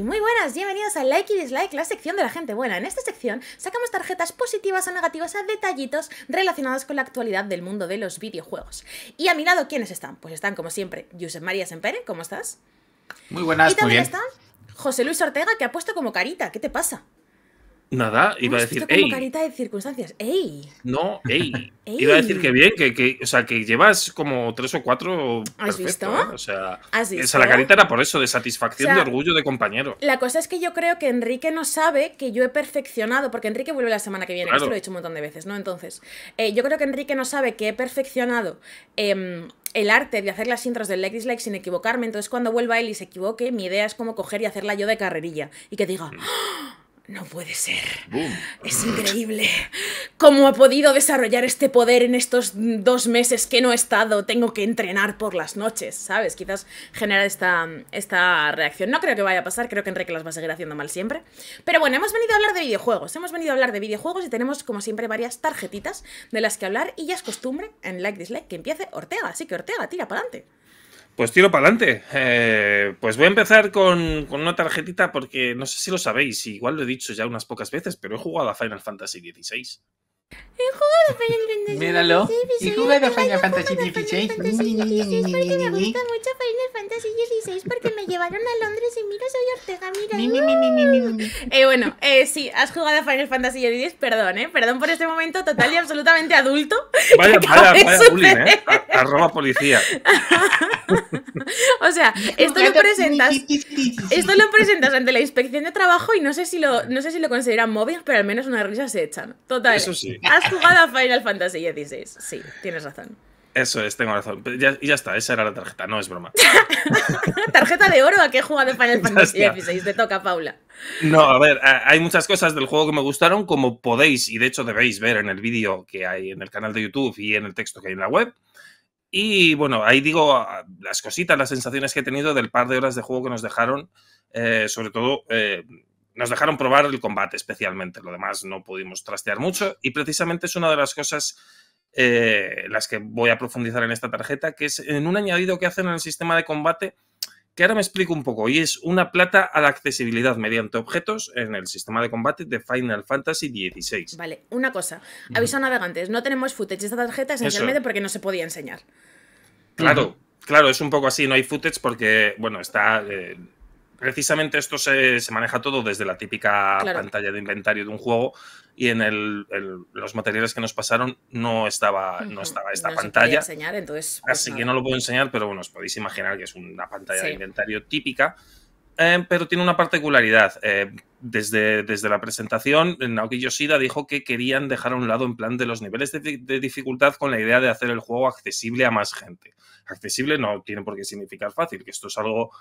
muy buenas, bienvenidos a Like y Dislike, la sección de la gente buena. En esta sección sacamos tarjetas positivas o negativas a detallitos relacionados con la actualidad del mundo de los videojuegos. Y a mi lado, ¿quiénes están? Pues están, como siempre, Josep María Sempere, ¿cómo estás? Muy buenas, y también José Luis Ortega, que ha puesto como carita, ¿qué te pasa? Nada, ah, iba a decir, ¡ey! carita de circunstancias, ¡ey! No, ¡ey! Iba a decir que bien, que, o sea, que llevas como tres o cuatro. ¿Has visto? ¿eh? O sea, la carita era por eso, de satisfacción, de orgullo, de compañero. La cosa es que yo creo que Enrique no sabe que yo he perfeccionado, porque Enrique vuelve la semana que viene, esto lo he dicho un montón de veces, ¿no? Entonces, eh, yo creo que Enrique no sabe que he perfeccionado. Em, el arte de hacer las intros del Like Dislike sin equivocarme, entonces cuando vuelva él y se equivoque, mi idea es como coger y hacerla yo de carrerilla y que diga, mm. ¡Ah! No puede ser. Es increíble. ¿Cómo ha podido desarrollar este poder en estos dos meses que no he estado? Tengo que entrenar por las noches, ¿sabes? Quizás generar esta, esta reacción. No creo que vaya a pasar, creo que Enrique las va a seguir haciendo mal siempre. Pero bueno, hemos venido a hablar de videojuegos. Hemos venido a hablar de videojuegos y tenemos, como siempre, varias tarjetitas de las que hablar. Y ya es costumbre en Like Dislike que empiece Ortega. Así que Ortega, tira para adelante. Pues tiro para adelante. Eh, pues voy a empezar con, con, una tarjetita porque no sé si lo sabéis, igual lo he dicho ya unas pocas veces, pero he jugado a Final Fantasy XVI. He jugado de Final Fantasy Míralo. Y jugado Final Fantasy XVI. Porque me gusta mucho Final Fantasy XVI porque me llevaron a Londres y mira, soy Ortega, mira. eh, bueno, eh, sí, has jugado a Final Fantasy XVI, perdón, ¿eh? Perdón por este momento total y absolutamente adulto. Vaya, vaya, vaya bullying, ¿eh? Arroba policía. o sea, esto lo presentas. Esto lo presentas ante la inspección de trabajo y no sé si lo, no sé si lo consideran móvil, pero al menos una risa se echan. Total. Eso sí. Has jugado a Final Fantasy XVI. Sí, tienes razón. Eso es, tengo razón. Y ya, está, esa era la tarjeta, no es broma. ¿Tarjeta de oro a qué he jugado Final Fantasy XVI? Te toca, Paula. No, a ver, hay muchas cosas del juego que me gustaron, como podéis y de hecho debéis ver en el vídeo que hay en el canal de YouTube y en el texto que hay en la web. Y bueno, ahí digo las cositas, las sensaciones que he tenido del par de horas de juego que nos dejaron, eh, sobre todo eh, nos dejaron probar el combate especialmente, lo demás no pudimos trastear mucho y precisamente es una de las cosas eh, las que voy a profundizar en esta tarjeta, que es en un añadido que hacen en el sistema de combate que ahora me explico un poco, y es una plata a la accesibilidad mediante objetos en el sistema de combate de Final Fantasy XVI. Vale, una cosa, aviso a navegantes, no tenemos footage esta tarjeta esencialmente porque no se podía enseñar. Claro, claro, es un poco así, no hay footage porque, bueno, está... Eh, precisamente esto se, maneja todo desde la típica pantalla de inventario de un juego y en los materiales que nos pasaron no estaba, no estaba esta no pantalla. Enseñar, entonces, así pues que no lo puedo enseñar, pero bueno, os podéis imaginar que es una pantalla de inventario típica. Eh, pero tiene una particularidad. Eh, desde, desde la presentación, Naoki Yoshida dijo que querían dejar a un lado en plan de los niveles de, dificultad con la idea de hacer el juego accesible a más gente. Accesible no tiene por qué significar fácil, que esto es algo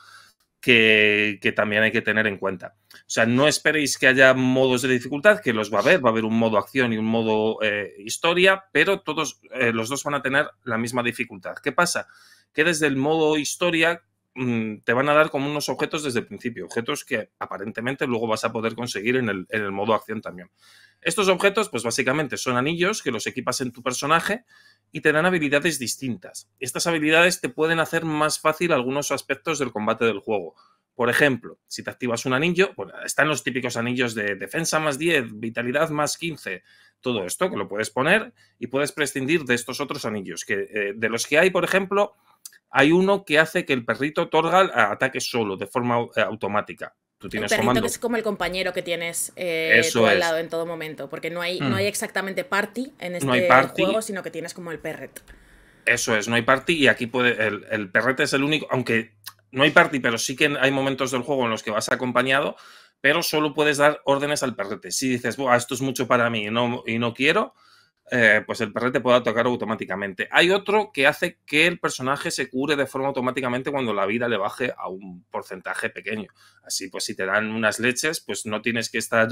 que, también hay que tener en cuenta. O sea, no esperéis que haya modos de dificultad, que los va a haber, va a haber un modo acción y un modo eh, historia, pero todos eh, los dos van a tener la misma dificultad. ¿Qué pasa? Que desde el modo historia mm, te van a dar como unos objetos desde el principio, objetos que aparentemente luego vas a poder conseguir en el, en el modo acción también. Estos objetos, pues básicamente son anillos que los equipas en tu personaje y te dan habilidades distintas. Estas habilidades te pueden hacer más fácil algunos aspectos del combate del juego. Por ejemplo, si te activas un anillo, están los típicos anillos de defensa más 10, vitalidad más 15, todo esto que lo puedes poner y puedes prescindir de estos otros anillos, que eh, de los que hay, por ejemplo, hay uno que hace que el perrito Torgal ataque solo, de forma eh, automática. Tú tienes perrito que es como el compañero que tienes eh, al lado en todo momento, porque no hay, no mm. hay exactamente party en este juego, sino que tienes como el perrete. Eso es, no hay party y aquí puede, el, perrete es el único, aunque no hay party, pero sí que hay momentos del juego en los que vas acompañado, pero solo puedes dar órdenes al perrete. Si dices, esto es mucho para mí no, y no quiero, eh, pues el perrete pueda tocar automáticamente. Hay otro que hace que el personaje se cure de forma automáticamente cuando la vida le baje a un porcentaje pequeño. Así pues si te dan unas leches, pues no tienes que estar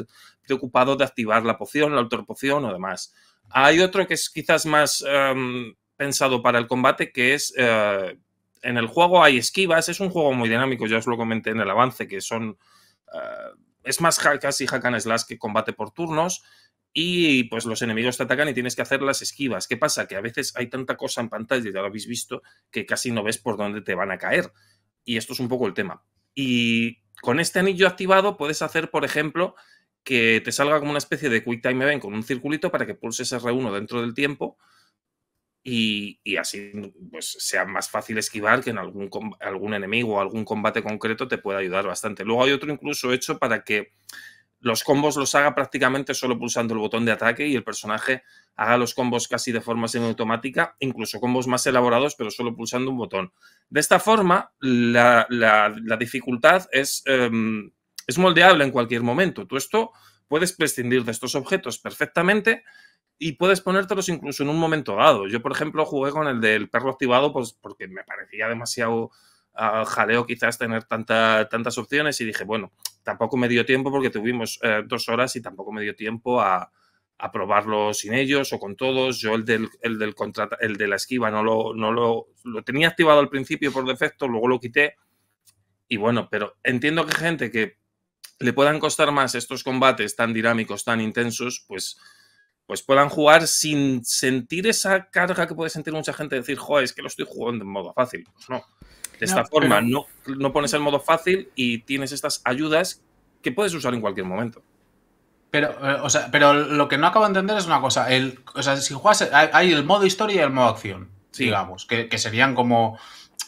preocupado de activar la poción, la poción, o demás. Hay otro que es quizás más em, pensado para el combate, que es... Eh, en el juego hay esquivas, es un juego muy dinámico, ya os lo comenté en el avance, que son... Eh, es más y hack and slash que combate por turnos, y pues los enemigos te atacan y tienes que hacer las esquivas. ¿Qué pasa? Que a veces hay tanta cosa en pantalla, ya lo habéis visto, que casi no ves por dónde te van a caer. Y esto es un poco el tema. Y con este anillo activado puedes hacer, por ejemplo, que te salga como una especie de Quick Time Event con un circulito para que pulses R1 dentro del tiempo y, así pues, sea más fácil esquivar que en algún, algún enemigo o algún combate concreto te pueda ayudar bastante. Luego hay otro incluso hecho para que los combos los haga prácticamente solo pulsando el botón de ataque y el personaje haga los combos casi de forma semiautomática, incluso combos más elaborados, pero solo pulsando un botón. De esta forma, la, dificultad es, em, es moldeable en cualquier momento. Tú esto puedes prescindir de estos objetos perfectamente y puedes ponértelos incluso en un momento dado. Yo, por ejemplo, jugué con el del perro activado pues, porque me parecía demasiado jaleo quizás tener tanta, tantas opciones y dije, bueno, tampoco me dio tiempo porque tuvimos eh, dos horas y tampoco me dio tiempo a, probarlo sin ellos o con todos. Yo el del, el del el de la esquiva no lo, no lo, lo tenía activado al principio por defecto, luego lo quité. Y bueno, pero entiendo que gente que le puedan costar más estos combates tan dinámicos, tan intensos, pues pues puedan jugar sin sentir esa carga que puede sentir mucha gente, decir, joder, es que lo estoy jugando en modo fácil. Pues no. De esta forma, no, no pones el modo fácil y tienes estas ayudas que puedes usar en cualquier momento. Pero, eh, pero lo que no acabo de entender es una cosa. El, o sea, si juegas, hay, el modo historia y el modo acción, digamos, que, serían como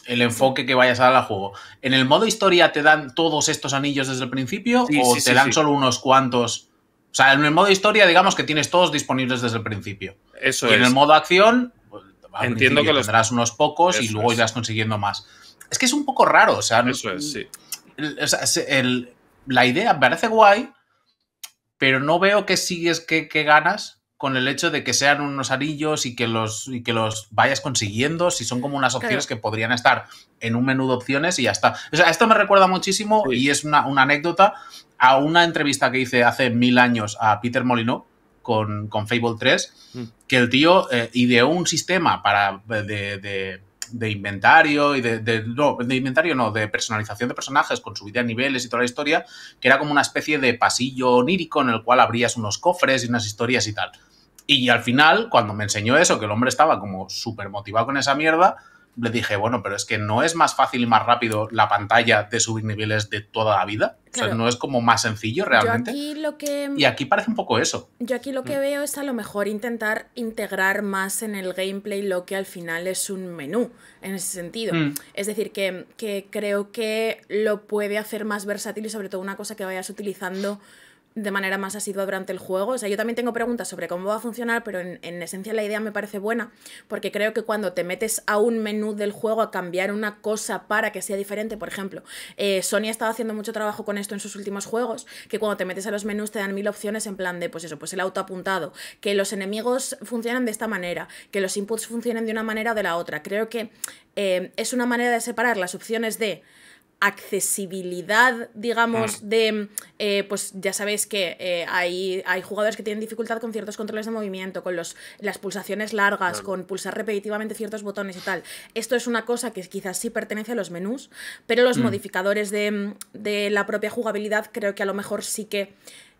el enfoque que vayas a dar al juego. ¿En el modo historia te dan todos estos anillos desde el principio o te dan solo unos cuantos? O sea, en el modo historia, digamos que tienes todos disponibles desde el principio. Eso y en el modo acción, pues, Entiendo que los... tendrás unos pocos y luego irás consiguiendo más. Es que es un poco raro, o sea. Eso es, la idea parece guay, pero no veo que sigues que, ganas con el hecho de que sean unos anillos y que los, que los vayas consiguiendo, si son como unas opciones que podrían estar en un menú de opciones y ya está. O sea, esto me recuerda muchísimo y es una, anécdota a una entrevista que hice hace mil años a Peter Molino con, Fable 3, mm. que el tío eh, ideó un sistema para de de inventario y de, no, de inventario no, de personalización de personajes con subida de niveles y toda la historia, que era como una especie de pasillo onírico en el cual abrías unos cofres y unas historias y tal. Y al final, cuando me enseñó eso, que el hombre estaba como súper motivado con esa mierda, le dije, bueno, pero es que no es más fácil y más rápido la pantalla de subir niveles de toda la vida. O sea, no es como más sencillo realmente. y aquí lo que... Y aquí parece un poco eso. Yo aquí lo que mm. veo es a lo mejor intentar integrar más en el gameplay lo que al final es un menú, en ese sentido. Mm. Es decir, que, que creo que lo puede hacer más versátil y sobre todo una cosa que vayas utilizando de manera más asidua durante el juego. O sea, yo también tengo preguntas sobre cómo va a funcionar, pero en, en, esencia la idea me parece buena, porque creo que cuando te metes a un menú del juego a cambiar una cosa para que sea diferente, por ejemplo, eh, Sony ha estado haciendo mucho trabajo con esto en sus últimos juegos, que cuando te metes a los menús te dan mil opciones en plan de, pues eso, pues el autoapuntado, que los enemigos funcionan de esta manera, que los inputs funcionen de una manera o de la otra. Creo que eh, es una manera de separar las opciones de accesibilidad, digamos, mm. de, eh, pues ya sabéis que eh, hay, hay jugadores que tienen dificultad con ciertos controles de movimiento, con los, las pulsaciones largas, con pulsar repetitivamente ciertos botones y tal. Esto es una cosa que quizás sí pertenece a los menús, pero los mm. modificadores de la propia jugabilidad creo que a lo mejor sí que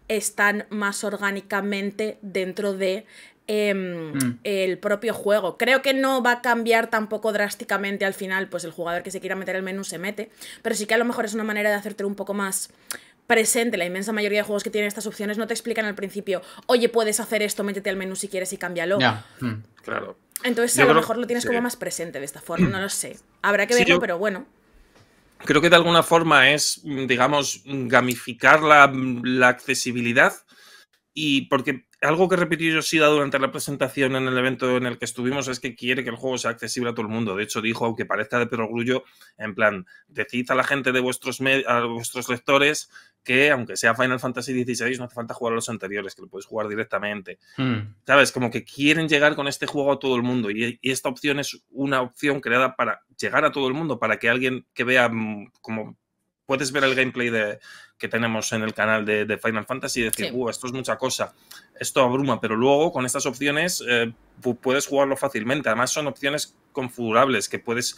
están más orgánicamente dentro de Em, mm. el propio juego. Creo que no va a cambiar tampoco drásticamente al final, pues el jugador que se quiera meter el menú se mete, pero sí que a lo mejor es una manera de hacerte un poco más presente. La inmensa mayoría de juegos que tienen estas opciones no te explican al principio, oye, puedes hacer esto, métete al menú si quieres y cámbialo. Mm, claro. Entonces a lo mejor lo tienes como más presente de esta forma, no lo sé. Habrá que verlo, pero bueno creo que de alguna forma es, digamos, gamificar la, la, accesibilidad. Y porque algo que repitió Yoshida durante la presentación en el evento en el que estuvimos es que quiere que el juego sea accesible a todo el mundo. De hecho, dijo, aunque parezca de perogrullo, en plan, decid a la gente de vuestros, a vuestros lectores que, aunque sea Final Fantasy XVI, no hace falta jugar a los anteriores, que lo podéis jugar directamente. Hmm. ¿Sabes? Como que quieren llegar con este juego a todo el mundo. y, esta opción es una opción creada para llegar a todo el mundo, para que alguien que vea mm, como puedes ver el gameplay que tenemos en el canal de, Final Fantasy y decir, esto es mucha cosa, esto abruma, pero luego con estas opciones eh, puedes jugarlo fácilmente. Además, son opciones configurables que puedes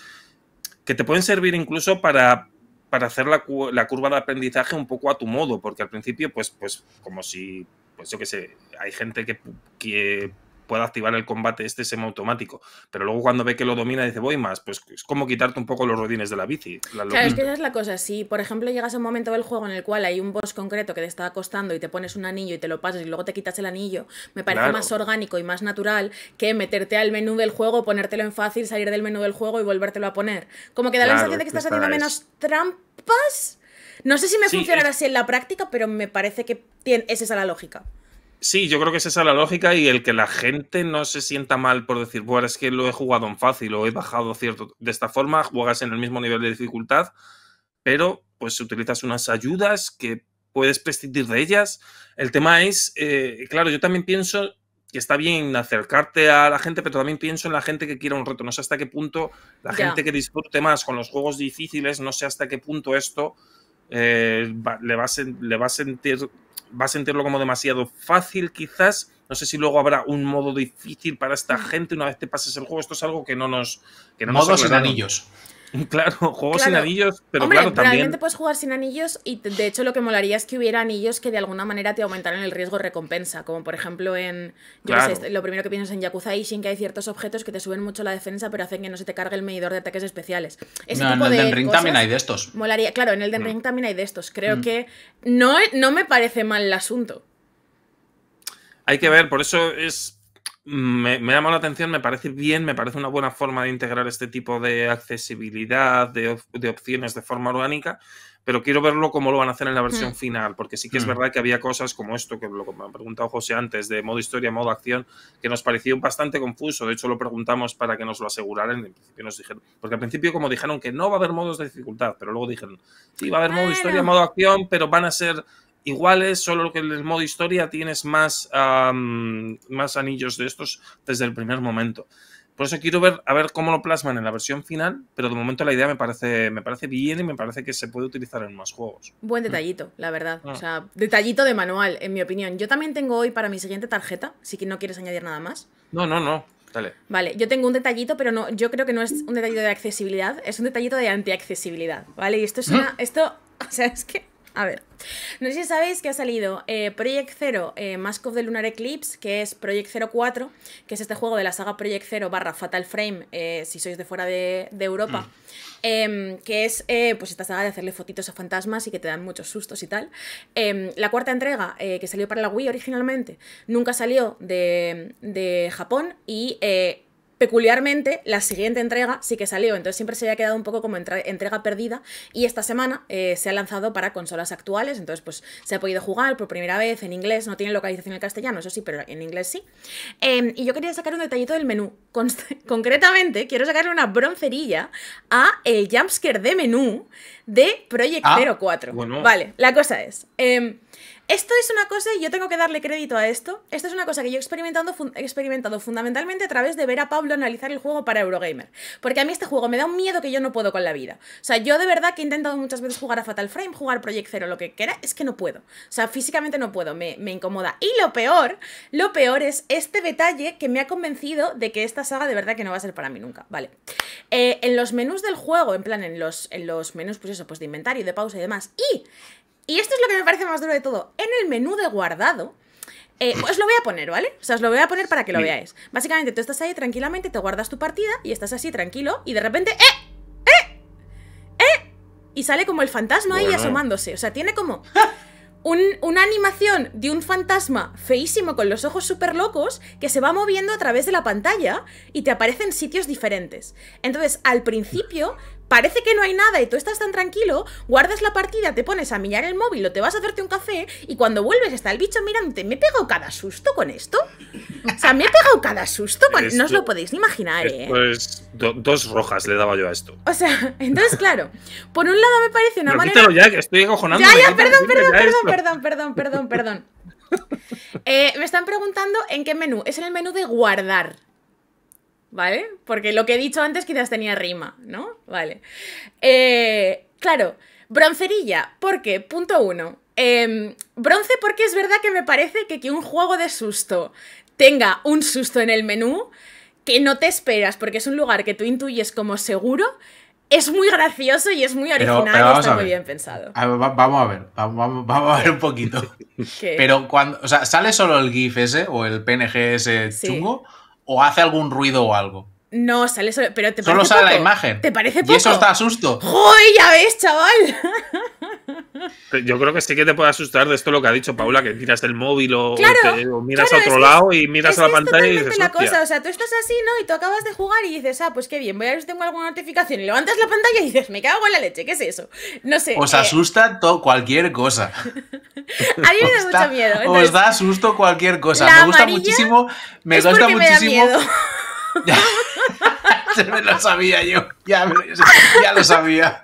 que te pueden servir incluso para, para hacer la, curva de aprendizaje un poco a tu modo, porque al principio, pues, pues como si, pues yo qué sé, hay gente que, que pueda activar el combate este semiautomático. Pero luego cuando ve que lo domina, dice, voy más. Pues es como quitarte un poco los rodines de la bici. claro, es que esa es la cosa. Si, por ejemplo, llegas a un momento del juego en el cual hay un boss concreto que te está acostando y te pones un anillo y te lo pasas y luego te quitas el anillo, me parece más orgánico y más natural que meterte al menú del juego, ponértelo en fácil, salir del menú del juego y volvértelo a poner. Como que da la sensación de que estás haciendo menos trampas. No sé si me funcionará así en la práctica, pero me parece que tiene... es esa la lógica. Sí, yo creo que es esa la lógica y el que la gente no se sienta mal por decir, bueno, es que lo he jugado en fácil o he bajado cierto. De esta forma juegas en el mismo nivel de dificultad, pero pues utilizas unas ayudas que puedes prescindir de ellas. El tema es, eh, claro, yo también pienso que está bien acercarte a la gente, pero también pienso en la gente que quiera un reto. No sé hasta qué punto la gente que disfrute más con los juegos difíciles, no sé hasta qué punto esto eh, le va a sentir va a sentirlo como demasiado fácil quizás. No sé si luego habrá un modo difícil para esta mm. gente una vez te pases el juego. Esto es algo que no nos... Que no Modos anillos. Claro, juegos sin anillos, pero claro, también. Realmente puedes jugar sin anillos y de hecho lo que molaría es que hubiera anillos que de alguna manera te aumentaran el riesgo recompensa. Como por ejemplo en. lo primero que piensas en Yakuza Ishin, que hay ciertos objetos que te suben mucho la defensa, pero hacen que no se te cargue el medidor de ataques especiales. no, en Elden Ring también hay de estos. Molaría, claro, en el mm. Ring también hay de estos. Creo mm. que no, no me parece mal el asunto. Hay que ver, por eso es me, me, la atención, me parece bien, me parece una buena forma de integrar este tipo de accesibilidad, de, opciones de forma orgánica, pero quiero verlo cómo lo van a hacer en la versión mm. final, porque sí que es mm. verdad que había cosas como esto, que lo que me ha preguntado José antes, de modo historia, modo acción, que nos pareció bastante confuso, de hecho lo preguntamos para que nos lo aseguraran, en principio nos dijeron, porque al principio como dijeron que no va a haber modos de dificultad, pero luego dijeron, sí, va a haber modo historia, modo acción, pero van a ser Igual es, solo que en el modo historia tienes más, más anillos de estos desde el primer momento. Por eso quiero ver a ver cómo lo plasman en la versión final, pero de momento la idea me parece, me parece bien y me parece que se puede utilizar en más juegos. Buen mm. detallito, la verdad. Ah. O sea, detallito de manual, en mi opinión. Yo también tengo hoy para mi siguiente tarjeta, si no quieres añadir nada más. No, no, no. Dale. Vale, yo tengo un detallito, pero no, yo creo que no es un detallito de accesibilidad, es un detallito de antiaccesibilidad, ¿vale? Y esto es ¿Ah? una. Esto. O sea, es que. A ver, no sé si sabéis que ha salido eh, Project Zero eh, Mask of the Lunar Eclipse, que es Project Zero 4, que es este juego de la saga Project Zero barra Fatal Frame, eh, si sois de fuera de, Europa, mm. em, que es pues esta saga de hacerle fotitos a fantasmas y que te dan muchos sustos y tal. Em, la cuarta entrega, que salió para la Wii originalmente, nunca salió de, de Japón y Peculiarmente, la siguiente entrega sí que salió, entonces siempre se había quedado un poco como entrega perdida y esta semana eh, se ha lanzado para consolas actuales, entonces pues se ha podido jugar por primera vez en inglés, no tiene localización en el castellano, eso sí, pero en inglés sí. Em, y yo quería sacar un detallito del menú, concretamente quiero sacarle una broncerilla a el jumpscare de menú de Project ah, Zero 04. Bueno. Vale, la cosa es... Em, esto es una cosa, y yo tengo que darle crédito a esto, esto es una cosa que yo he experimentado, fundamentalmente a través de ver a Pablo analizar el juego para Eurogamer. Porque a mí este juego me da un miedo que yo no puedo con la vida. O sea, yo de verdad que he intentado muchas veces jugar a Fatal Frame, jugar Project Zero, lo que quiera, es que no puedo. O sea, físicamente no puedo, me, incomoda. Y lo peor, lo peor es este detalle que me ha convencido de que esta saga de verdad que no va a ser para mí nunca, ¿vale? Eh, en los menús del juego, en plan, en los, en los menús, pues eso, pues de inventario, de pausa y demás, y y esto es lo que me parece más duro de todo. En el menú de guardado, eh, os lo voy a poner, ¿vale? O sea, os lo voy a poner para que lo veáis. Básicamente, tú estás ahí tranquilamente, te guardas tu partida y estás así tranquilo y de repente ¡eh! ¡eh! ¡eh! Y sale como el fantasma ahí eh. asomándose. O sea, tiene como... una animación de un fantasma feísimo con los ojos súper locos que se va moviendo a través de la pantalla y te aparece en sitios diferentes. Entonces, al principio parece que no hay nada y tú estás tan tranquilo, guardas la partida, te pones a mirar el móvil o te vas a hacerte un café y cuando vuelves está el bicho mirándote. Me he pegado cada susto con esto. O sea, me he pegado cada susto con... no os lo podéis ni imaginar, ¿eh? Pues dos rojas le daba yo a esto. O sea, entonces, claro, por un lado me parece una Pero manera... ya, que estoy cojonando. Ya, ya, perdón, perdón, perdón, perdón, perdón, perdón, perdón, me están preguntando en qué menú. Es en el menú de guardar. ¿vale? Porque lo que he dicho antes quizás tenía rima, ¿no? Vale. Eh, claro, broncerilla, ¿por qué? Punto uno. Em, bronce porque es verdad que me parece que que un juego de susto tenga un susto en el menú que no te esperas porque es un lugar que tú intuyes como seguro, es muy gracioso y es muy original y está muy bien pensado. Ah, vamos a ver, vamos, a ver un poquito. Pero cuando, o sea, ¿sale solo el GIF ese o el PNG ese chungo? o hace algún ruido o algo. No, sale solo. Pero te solo sale la imagen. ¿Te parece poco? Y eso está asusto. ¡Joder, ya ves, chaval! Yo creo que sí que te puede asustar de esto lo que ha dicho Paula, que tiras el móvil o, miras a otro lado y miras a la pantalla y dices. cosa, o sea, tú estás así, ¿no? Y tú acabas de jugar y dices, ah, pues qué bien, voy a ver si tengo alguna notificación. Y levantas la pantalla y dices, me cago en la leche, ¿qué es eso? No sé. Os eh. asusta todo, cualquier cosa. a mí me da mucho miedo. os da susto cualquier cosa. Me gusta muchísimo. Me gusta muchísimo. Se me lo sabía yo. Ya, lo sabía.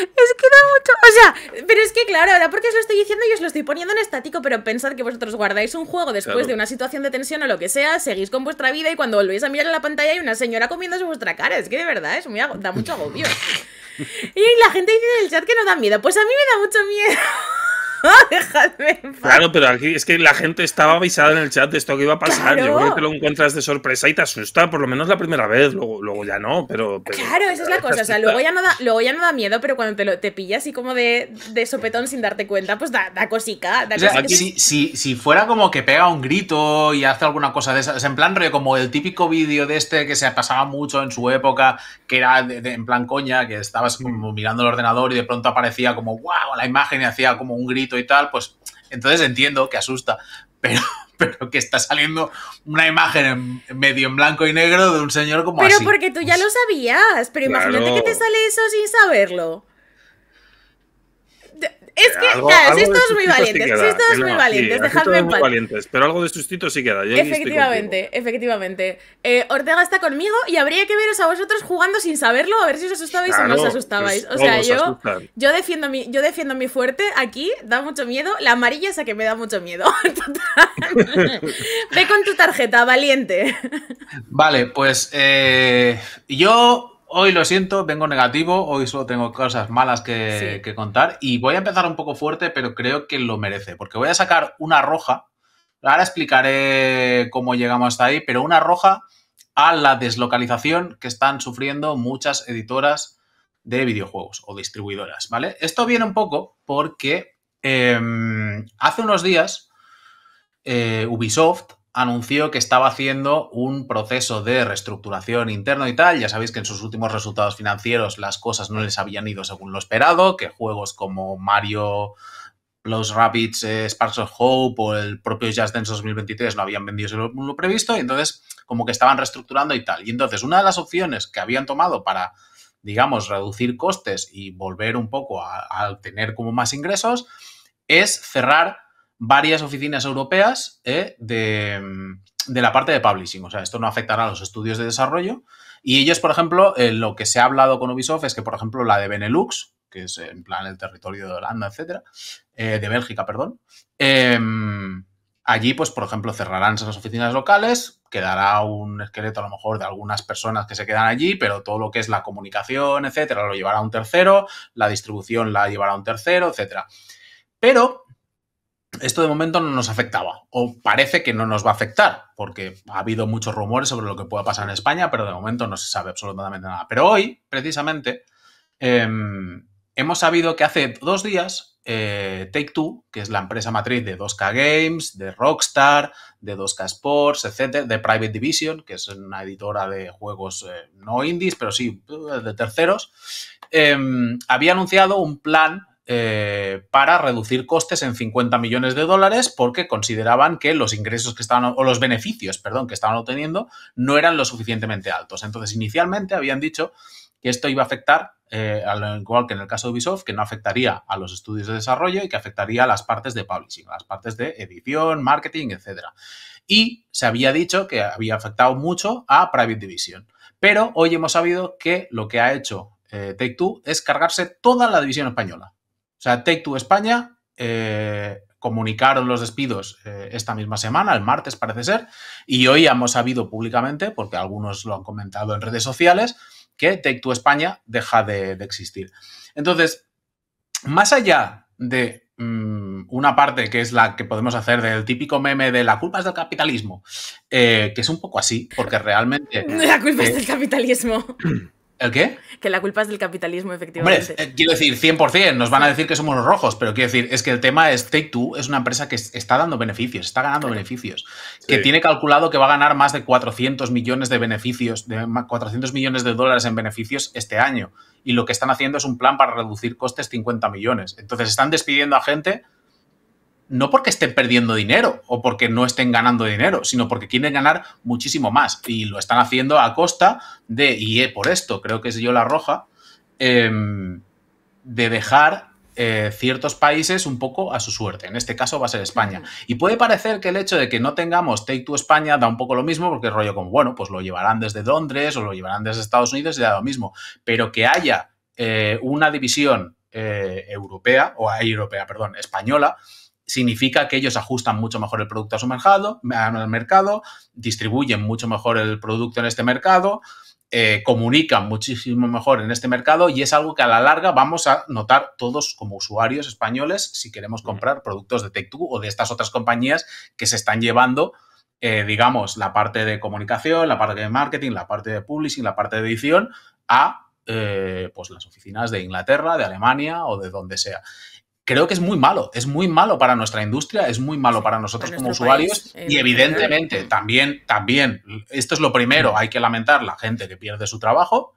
es que da mucho. O sea, pero es que claro, ahora porque os lo estoy diciendo y os lo estoy poniendo en estático, pero pensad que vosotros guardáis un juego después de una situación de tensión o lo que sea, seguís con vuestra vida y cuando volvéis a mirar a la pantalla hay una señora comiéndose vuestra cara. Es que de verdad es muy da mucho agobio. y la gente dice en el chat que no da miedo. Pues a mí me da mucho miedo. Claro, pero aquí es que la gente estaba avisada en el chat de esto que iba a pasar. Yo creo lo encuentras de sorpresa y te asusta, por lo menos la primera vez, luego, luego ya no, pero, Claro, esa es la cosa. O sea, luego ya no da, luego ya no da miedo, pero cuando te, te pillas así como de, sopetón sin darte cuenta, pues da, cosica. si, fuera como que pega un grito y hace alguna cosa de esas, en plan como el típico vídeo de este que se pasaba mucho en su época, que era en plan coña, que estabas mirando el ordenador y de pronto aparecía como wow la imagen y hacía como un grito y tal, pues entonces entiendo que asusta, pero, pero que está saliendo una imagen medio en blanco y negro de un señor como así. Pero porque tú ya lo pues, sabías, pero imagínate que te sale eso sin saberlo. Es que, claro, sois todos muy valientes, sois todos muy valientes, dejadme en paz. valientes, pero algo de sustito sí queda. Efectivamente, efectivamente. Eh, Ortega está conmigo y habría que veros a vosotros jugando sin saberlo, a ver si os asustabais o no os asustabais. o sea, yo, yo, defiendo mi, yo defiendo mi fuerte aquí, da mucho miedo. La amarilla es la que me da mucho miedo. Ve con tu tarjeta, valiente. Vale, pues eh, yo hoy lo siento, vengo negativo, hoy solo tengo cosas malas que, contar y voy a empezar un poco fuerte, pero creo que lo merece, porque voy a sacar una roja, ahora explicaré cómo llegamos hasta ahí, pero una roja a la deslocalización que están sufriendo muchas editoras de videojuegos o distribuidoras, ¿vale? Esto viene un poco porque em, hace unos días eh, Ubisoft anunció que estaba haciendo un proceso de reestructuración interno y tal. Ya sabéis que en sus últimos resultados financieros las cosas no les habían ido según lo esperado, que juegos como Mario, los Rabbits, eh, Sparks of Hope o el propio Just Dance 2023 no habían vendido según lo previsto y entonces como que estaban reestructurando y tal. Y entonces una de las opciones que habían tomado para digamos, reducir costes y volver un poco a tener como más ingresos, es cerrar varias oficinas europeas eh, de, la parte de publishing. O sea, esto no afectará a los estudios de desarrollo. Y ellos, por ejemplo, eh, lo que se ha hablado con Ubisoft es que, por ejemplo, la de Benelux, que es eh, en plan el territorio de Holanda, etcétera, de Bélgica, perdón, em, allí, pues, por ejemplo, cerrarán esas oficinas locales, quedará un esqueleto a lo mejor de algunas personas que se quedan allí, pero todo lo que es la comunicación, etcétera, lo llevará un tercero, la distribución la llevará un tercero, etcétera. Pero esto de momento no nos afectaba o parece que no nos va a afectar porque ha habido muchos rumores sobre lo que pueda pasar en España, pero de momento no se sabe absolutamente nada. Pero hoy, precisamente, em, hemos sabido que hace dos días eh, Take Two, que es la empresa matriz de 2K Games, de Rockstar, de 2K Sports, etc., de Private Division, que es una editora de juegos eh, no indies, pero sí eh, de terceros, em, había anunciado un plan eh, para reducir costes en 50 millones de dólares porque consideraban que los ingresos que estaban, o los beneficios, perdón, que estaban obteniendo no eran lo suficientemente altos. Entonces, inicialmente habían dicho que esto iba a afectar, eh, al igual que en el caso de Ubisoft, que no afectaría a los estudios de desarrollo y que afectaría a las partes de publishing, las partes de edición, marketing, etc. Y se había dicho que había afectado mucho a Private Division. Pero hoy hemos sabido que lo que ha hecho eh, Take Two es cargarse toda la división española sea, Take to España eh, comunicaron los despidos eh, esta misma semana, el martes parece ser, y hoy hemos sabido públicamente, porque algunos lo han comentado en redes sociales, que Take to España deja de, existir. Entonces, más allá de mm, una parte que es la que podemos hacer del típico meme de la culpa es del capitalismo, eh, que es un poco así, porque realmente... La culpa es del capitalismo. ¿El qué? Que la culpa es del capitalismo, efectivamente. Hombre, eh, quiero decir, 100%, nos van a decir que somos los rojos, pero quiero decir, es que el tema es Take Two es una empresa que está dando beneficios, está ganando beneficios, que tiene calculado que va a ganar más de 400 millones de beneficios, de 400 millones de dólares en beneficios este año. Y lo que están haciendo es un plan para reducir costes 50 millones. Entonces, están despidiendo a gente no porque estén perdiendo dinero o porque no estén ganando dinero, sino porque quieren ganar muchísimo más y lo están haciendo a costa de, y eh, por esto creo que es yo la roja, em, de dejar eh, ciertos países un poco a su suerte. En este caso va a ser España. Y puede parecer que el hecho de que no tengamos Take to España da un poco lo mismo, porque es rollo como, bueno, pues lo llevarán desde Londres o lo llevarán desde Estados Unidos y da lo mismo. Pero que haya eh, una división europea, o europea, perdón, española, significa que ellos ajustan mucho mejor el producto a su mercado, mercado distribuyen mucho mejor el producto en este mercado, eh, comunican muchísimo mejor en este mercado y es algo que a la larga vamos a notar todos como usuarios españoles si queremos mm. comprar productos de Tech2 o de estas otras compañías que se están llevando. Eh, digamos, la parte de comunicación, la parte de marketing, la parte de publishing, la parte de edición, a eh, pues las oficinas de Inglaterra, de Alemania o de donde sea creo que es muy malo. Es muy malo para nuestra industria, es muy malo para nosotros como usuarios y evidentemente también, también, esto es lo primero, hay que lamentar la gente que pierde su trabajo.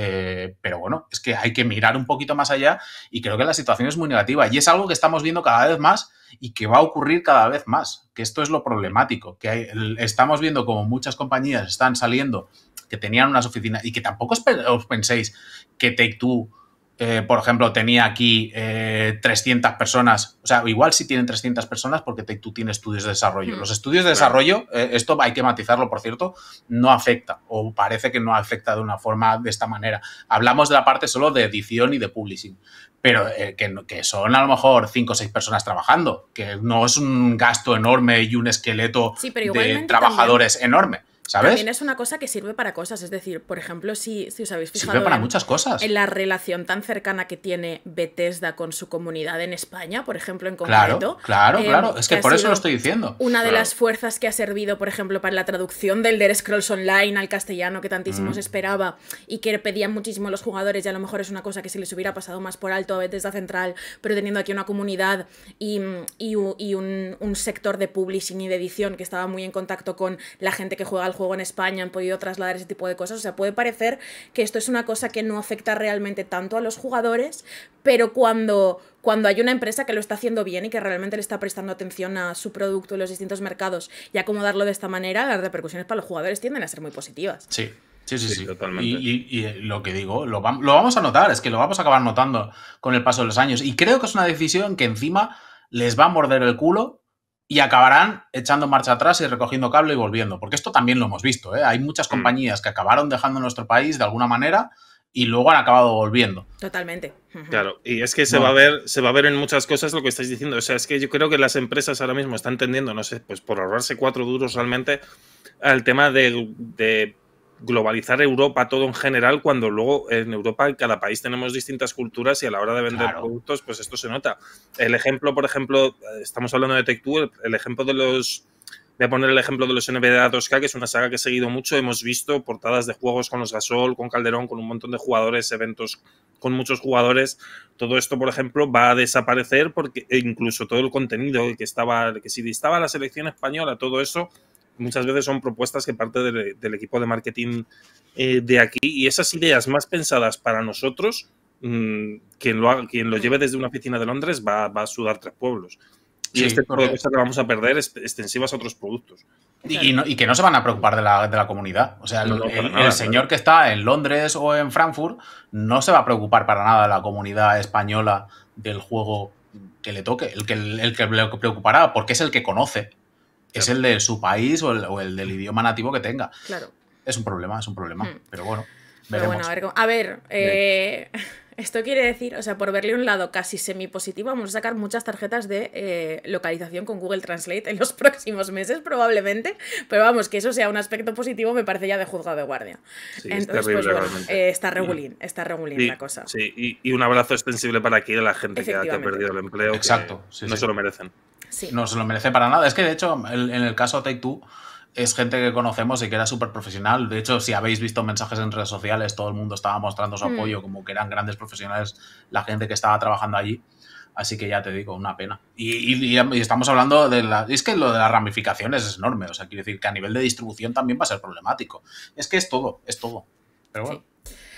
Eh, pero bueno, es que hay que mirar un poquito más allá y creo que la situación es muy negativa y es algo que estamos viendo cada vez más y que va a ocurrir cada vez más, que esto es lo problemático, que estamos viendo como muchas compañías están saliendo que tenían unas oficinas y que tampoco os penséis que Take Two eh, por ejemplo, tenía aquí 300 eh, personas. O sea, igual si tienen 300 personas porque tú tienes estudios de desarrollo. Hmm. Los estudios de desarrollo, eh, esto hay que matizarlo, por cierto, no afecta o parece que no afecta de una forma de esta manera. Hablamos de la parte solo de edición y de publishing, pero que, son a lo mejor 5 o 6 personas trabajando, que no es un gasto enorme y un esqueleto de trabajadores enorme. También es una cosa que sirve para cosas. Es decir, por ejemplo, si, os habéis fijado. en, la relación tan cercana que tiene Bethesda con su comunidad en España, por ejemplo, en concreto. Claro, eh, claro, Es que, por eso lo estoy diciendo. Una de las fuerzas que ha servido, por ejemplo, para la traducción del Dead Scrolls Online al castellano que tantísimo mm. se esperaba y que pedían muchísimo los jugadores, y a lo mejor es una cosa que se les hubiera pasado más por alto a Bethesda Central, pero teniendo aquí una comunidad y, un sector de publishing y de edición que estaba muy en contacto con la gente que juega al juego en España, han podido trasladar ese tipo de cosas. O sea, puede parecer que esto es una cosa que no afecta realmente tanto a los jugadores, pero cuando, cuando hay una empresa que lo está haciendo bien y que realmente le está prestando atención a su producto en los distintos mercados y acomodarlo de esta manera, las repercusiones para los jugadores tienden a ser muy positivas. Sí. Sí, sí, Totalmente. Y, lo que digo, lo lo vamos a notar, es que lo vamos a acabar notando con el paso de los años. Y creo que es una decisión que encima les va a morder el culo y acabarán echando marcha atrás y recogiendo cable y volviendo, porque esto también lo hemos visto. ¿eh? Hay muchas mm. compañías que acabaron dejando nuestro país de alguna manera y luego han acabado volviendo. Totalmente. Claro, y es que se va a ver, se va a ver en muchas cosas lo que estáis diciendo. O sea, es que yo creo que las empresas ahora mismo están tendiendo, no sé, pues por ahorrarse cuatro duros realmente al tema de globalizar Europa todo en general cuando luego en Europa en cada país tenemos distintas culturas y a la hora de vender productos pues esto se nota. El ejemplo, por ejemplo, eh, estamos hablando de Tech el ejemplo de los voy a poner el ejemplo de los NBA 2K, que es una saga que he seguido mucho. Hemos visto portadas de juegos con los Gasol, con Calderón, con un montón de jugadores, eventos con muchos jugadores. Todo esto, por ejemplo, va a desaparecer porque e incluso todo el contenido que estaba, que si estaba la selección española, todo eso muchas veces son propuestas que parte del, equipo de marketing eh, de aquí y esas ideas más pensadas para nosotros, mm, quien, lo lleve desde una oficina de Londres va, a sudar tres pueblos. Y este es que vamos a perder es extensivas a otros productos. Y, que no se van a preocupar de la, comunidad. O sea, el, señor que está en Londres o en Frankfurt no se va a preocupar para nada de la comunidad española del juego que le toque. El que, el que le preocupará, porque es el que conoce es el de su país o el, o el, del idioma nativo que tenga. Claro. Es un problema, es un problema. Hmm. Pero bueno. Veremos. Pero bueno, a ver, a ver eh, esto quiere decir, o sea, por verle un lado casi semi positivo, vamos a sacar muchas tarjetas de eh, localización con Google Translate en los próximos meses, probablemente. Pero vamos, que eso sea un aspecto positivo me parece ya de juzgado de guardia. Sí, pues eh, está regulín, está regulín la cosa. Sí, y, un abrazo extensible para aquí de la gente que, ha perdido el empleo. Exacto. no se lo merecen. No se lo merece para nada. Es que, de hecho, en, el caso Take Two es gente que conocemos y que era súper profesional. De hecho, si habéis visto mensajes en redes sociales, todo el mundo estaba mostrando su hmm. apoyo, como que eran grandes profesionales la gente que estaba trabajando allí. Así que ya te digo, una pena. Y, estamos hablando de la. Es que lo de las ramificaciones es enorme. O sea, quiero decir que a nivel de distribución también va a ser problemático. Es que es todo, es todo. Pero bueno,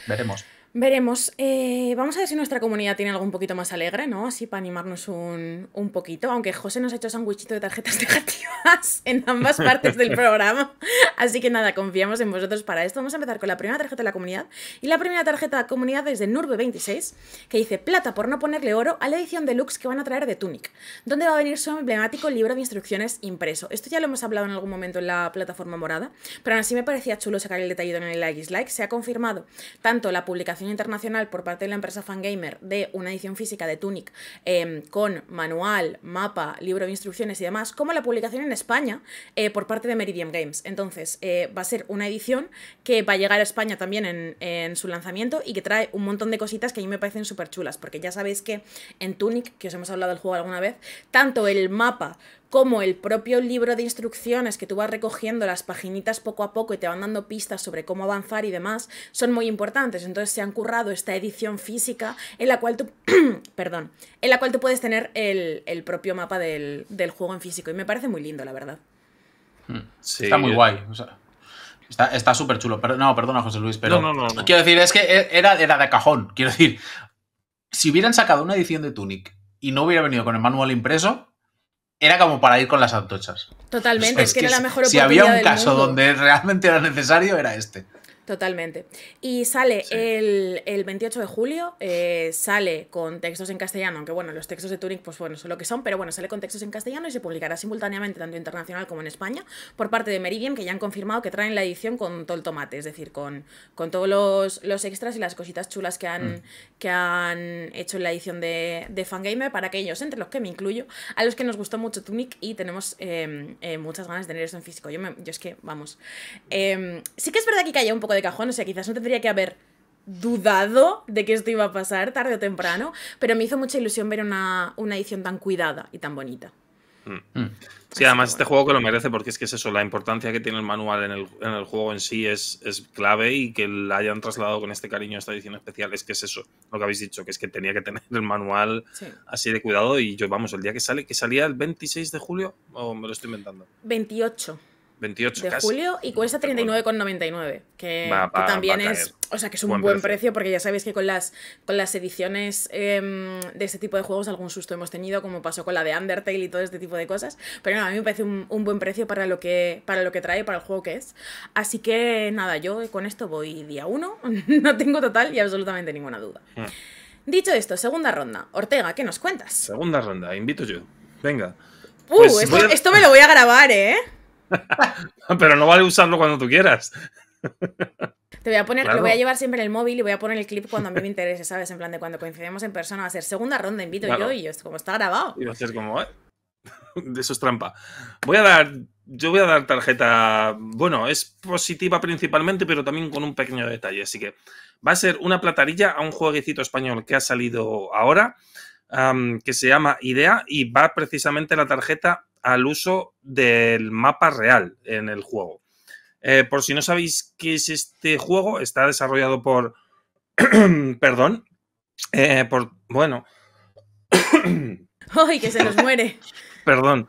veremos. Veremos. Eh, vamos a ver si nuestra comunidad tiene algo un poquito más alegre, ¿no? Así para animarnos un, poquito. Aunque José nos ha hecho sandwichito de tarjetas negativas en ambas partes del programa. Así que nada, confiamos en vosotros para esto. Vamos a empezar con la primera tarjeta de la comunidad. Y la primera tarjeta de la comunidad es de Nurbe26, que dice plata por no ponerle oro a la edición deluxe que van a traer de Tunic, donde va a venir su emblemático libro de instrucciones impreso. Esto ya lo hemos hablado en algún momento en la plataforma morada, pero aún así me parecía chulo sacar el detallito en el like dislike. Se ha confirmado tanto la publicación internacional por parte de la empresa Fangamer de una edición física de Tunic em, con manual, mapa, libro de instrucciones y demás, como la publicación en España eh, por parte de Meridian Games. Entonces, eh, va a ser una edición que va a llegar a España también en, en, su lanzamiento y que trae un montón de cositas que a mí me parecen súper chulas, porque ya sabéis que en Tunic, que os hemos hablado del juego alguna vez, tanto el mapa como el propio libro de instrucciones que tú vas recogiendo las paginitas poco a poco y te van dando pistas sobre cómo avanzar y demás, son muy importantes. Entonces se han currado esta edición física en la cual tú, perdón, en la cual tú puedes tener el, el propio mapa del, del, juego en físico. Y me parece muy lindo, la verdad. Hmm. está muy eh, guay. está súper chulo. no, perdona, José Luis, pero. quiero decir, es que e, era, era de cajón. Quiero decir, si hubieran sacado una edición de Tunic y no hubiera venido con el manual impreso, era como para ir con las antochas. Totalmente, es, que, era la mejor Si había un caso donde realmente era necesario, era este. Totalmente. Y sale el, el, 28 de julio, eh, sale con textos en castellano, aunque bueno, los textos de Tunic pues bueno, son lo que son, pero bueno, sale con textos en castellano y se publicará simultáneamente tanto internacional como en España por parte de Meridian, que ya han confirmado que traen la edición con todo el tomate, es decir, con, con todos los, extras y las cositas chulas que han, mm. que han hecho en la edición de, de Fangamer para aquellos, entre los que me incluyo, a los que nos gustó mucho Tunic y tenemos eh, eh, muchas ganas de tener eso en físico. Yo, es que, vamos. sí que es verdad que haya un poco de cajón, o sea, quizás no tendría que haber dudado de que esto iba a pasar tarde o temprano, pero me hizo mucha ilusión ver una, edición tan cuidada y tan bonita. Mm. Mm. Sí, además este juego que lo merece porque es que es eso, la importancia que tiene el manual en el, en el juego en sí es, es, clave y que la hayan trasladado con este cariño a esta edición especial es que es eso, lo que habéis dicho, que es que tenía que tener el manual así de cuidado y yo, vamos, el día que sale, que salía el 26 de julio o me lo estoy inventando. 28. 28 mm, de julio y cuesta 39,99, que, que también es, o sea, que es un buen, precio. porque ya sabéis que con las, con las ediciones em, de este tipo de juegos algún susto hemos tenido, como pasó con la de Undertale y todo este tipo de cosas, pero no, a mí me parece un, buen precio para lo, que, para lo que trae, para el juego que es. Así que nada, yo con esto voy día uno, no tengo total y absolutamente ninguna duda. Mm. Dicho esto, segunda ronda. Ortega, ¿qué nos cuentas? Segunda ronda, invito yo. Venga. Uh, pues esto me lo voy a grabar, ¿eh? Pero no vale usarlo cuando tú quieras. Te voy a poner, lo voy a llevar siempre en el móvil y voy a poner el clip cuando a mí me interese, ¿sabes? En plan de cuando coincidimos en persona, va a ser segunda ronda, invito yo y yo, como está grabado. Y va a ser como, ¿eh? Eso es trampa. Voy a dar, yo voy a dar tarjeta, bueno, es positiva principalmente, pero también con un pequeño detalle. Así que va a ser una platarilla a un jueguecito español que ha salido ahora, que se llama Idea, y va precisamente la tarjeta al uso del mapa real en el juego. Eh, por si no sabéis qué es este juego, está desarrollado por. perdón. Eh, por. Bueno. ¡Ay, que se nos muere! perdón.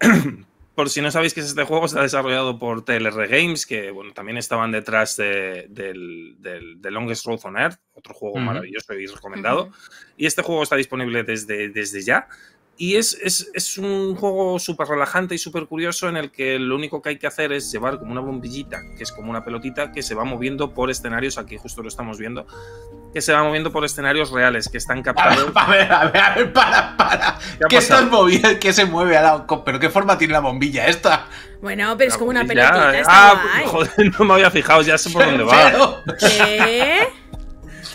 por si no sabéis qué es este juego, está desarrollado por TLR Games, que bueno, también estaban detrás de, del, Longest Road on Earth, otro juego maravilloso y recomendado. Y este juego está disponible desde, desde ya. Y es, un juego súper relajante y súper curioso en el que lo único que hay que hacer es llevar como una bombillita, que es como una pelotita que se va moviendo por escenarios, aquí justo lo estamos viendo, que se va moviendo por escenarios reales, que están captados. A ver, a ver, a ver para, para. ¿Qué, se mueve? ¿Pero qué forma tiene la bombilla esta? Bueno, pero es como una pelotita. Eh. ah, joder, no me había fijado, ya sé por dónde va. ¿Qué?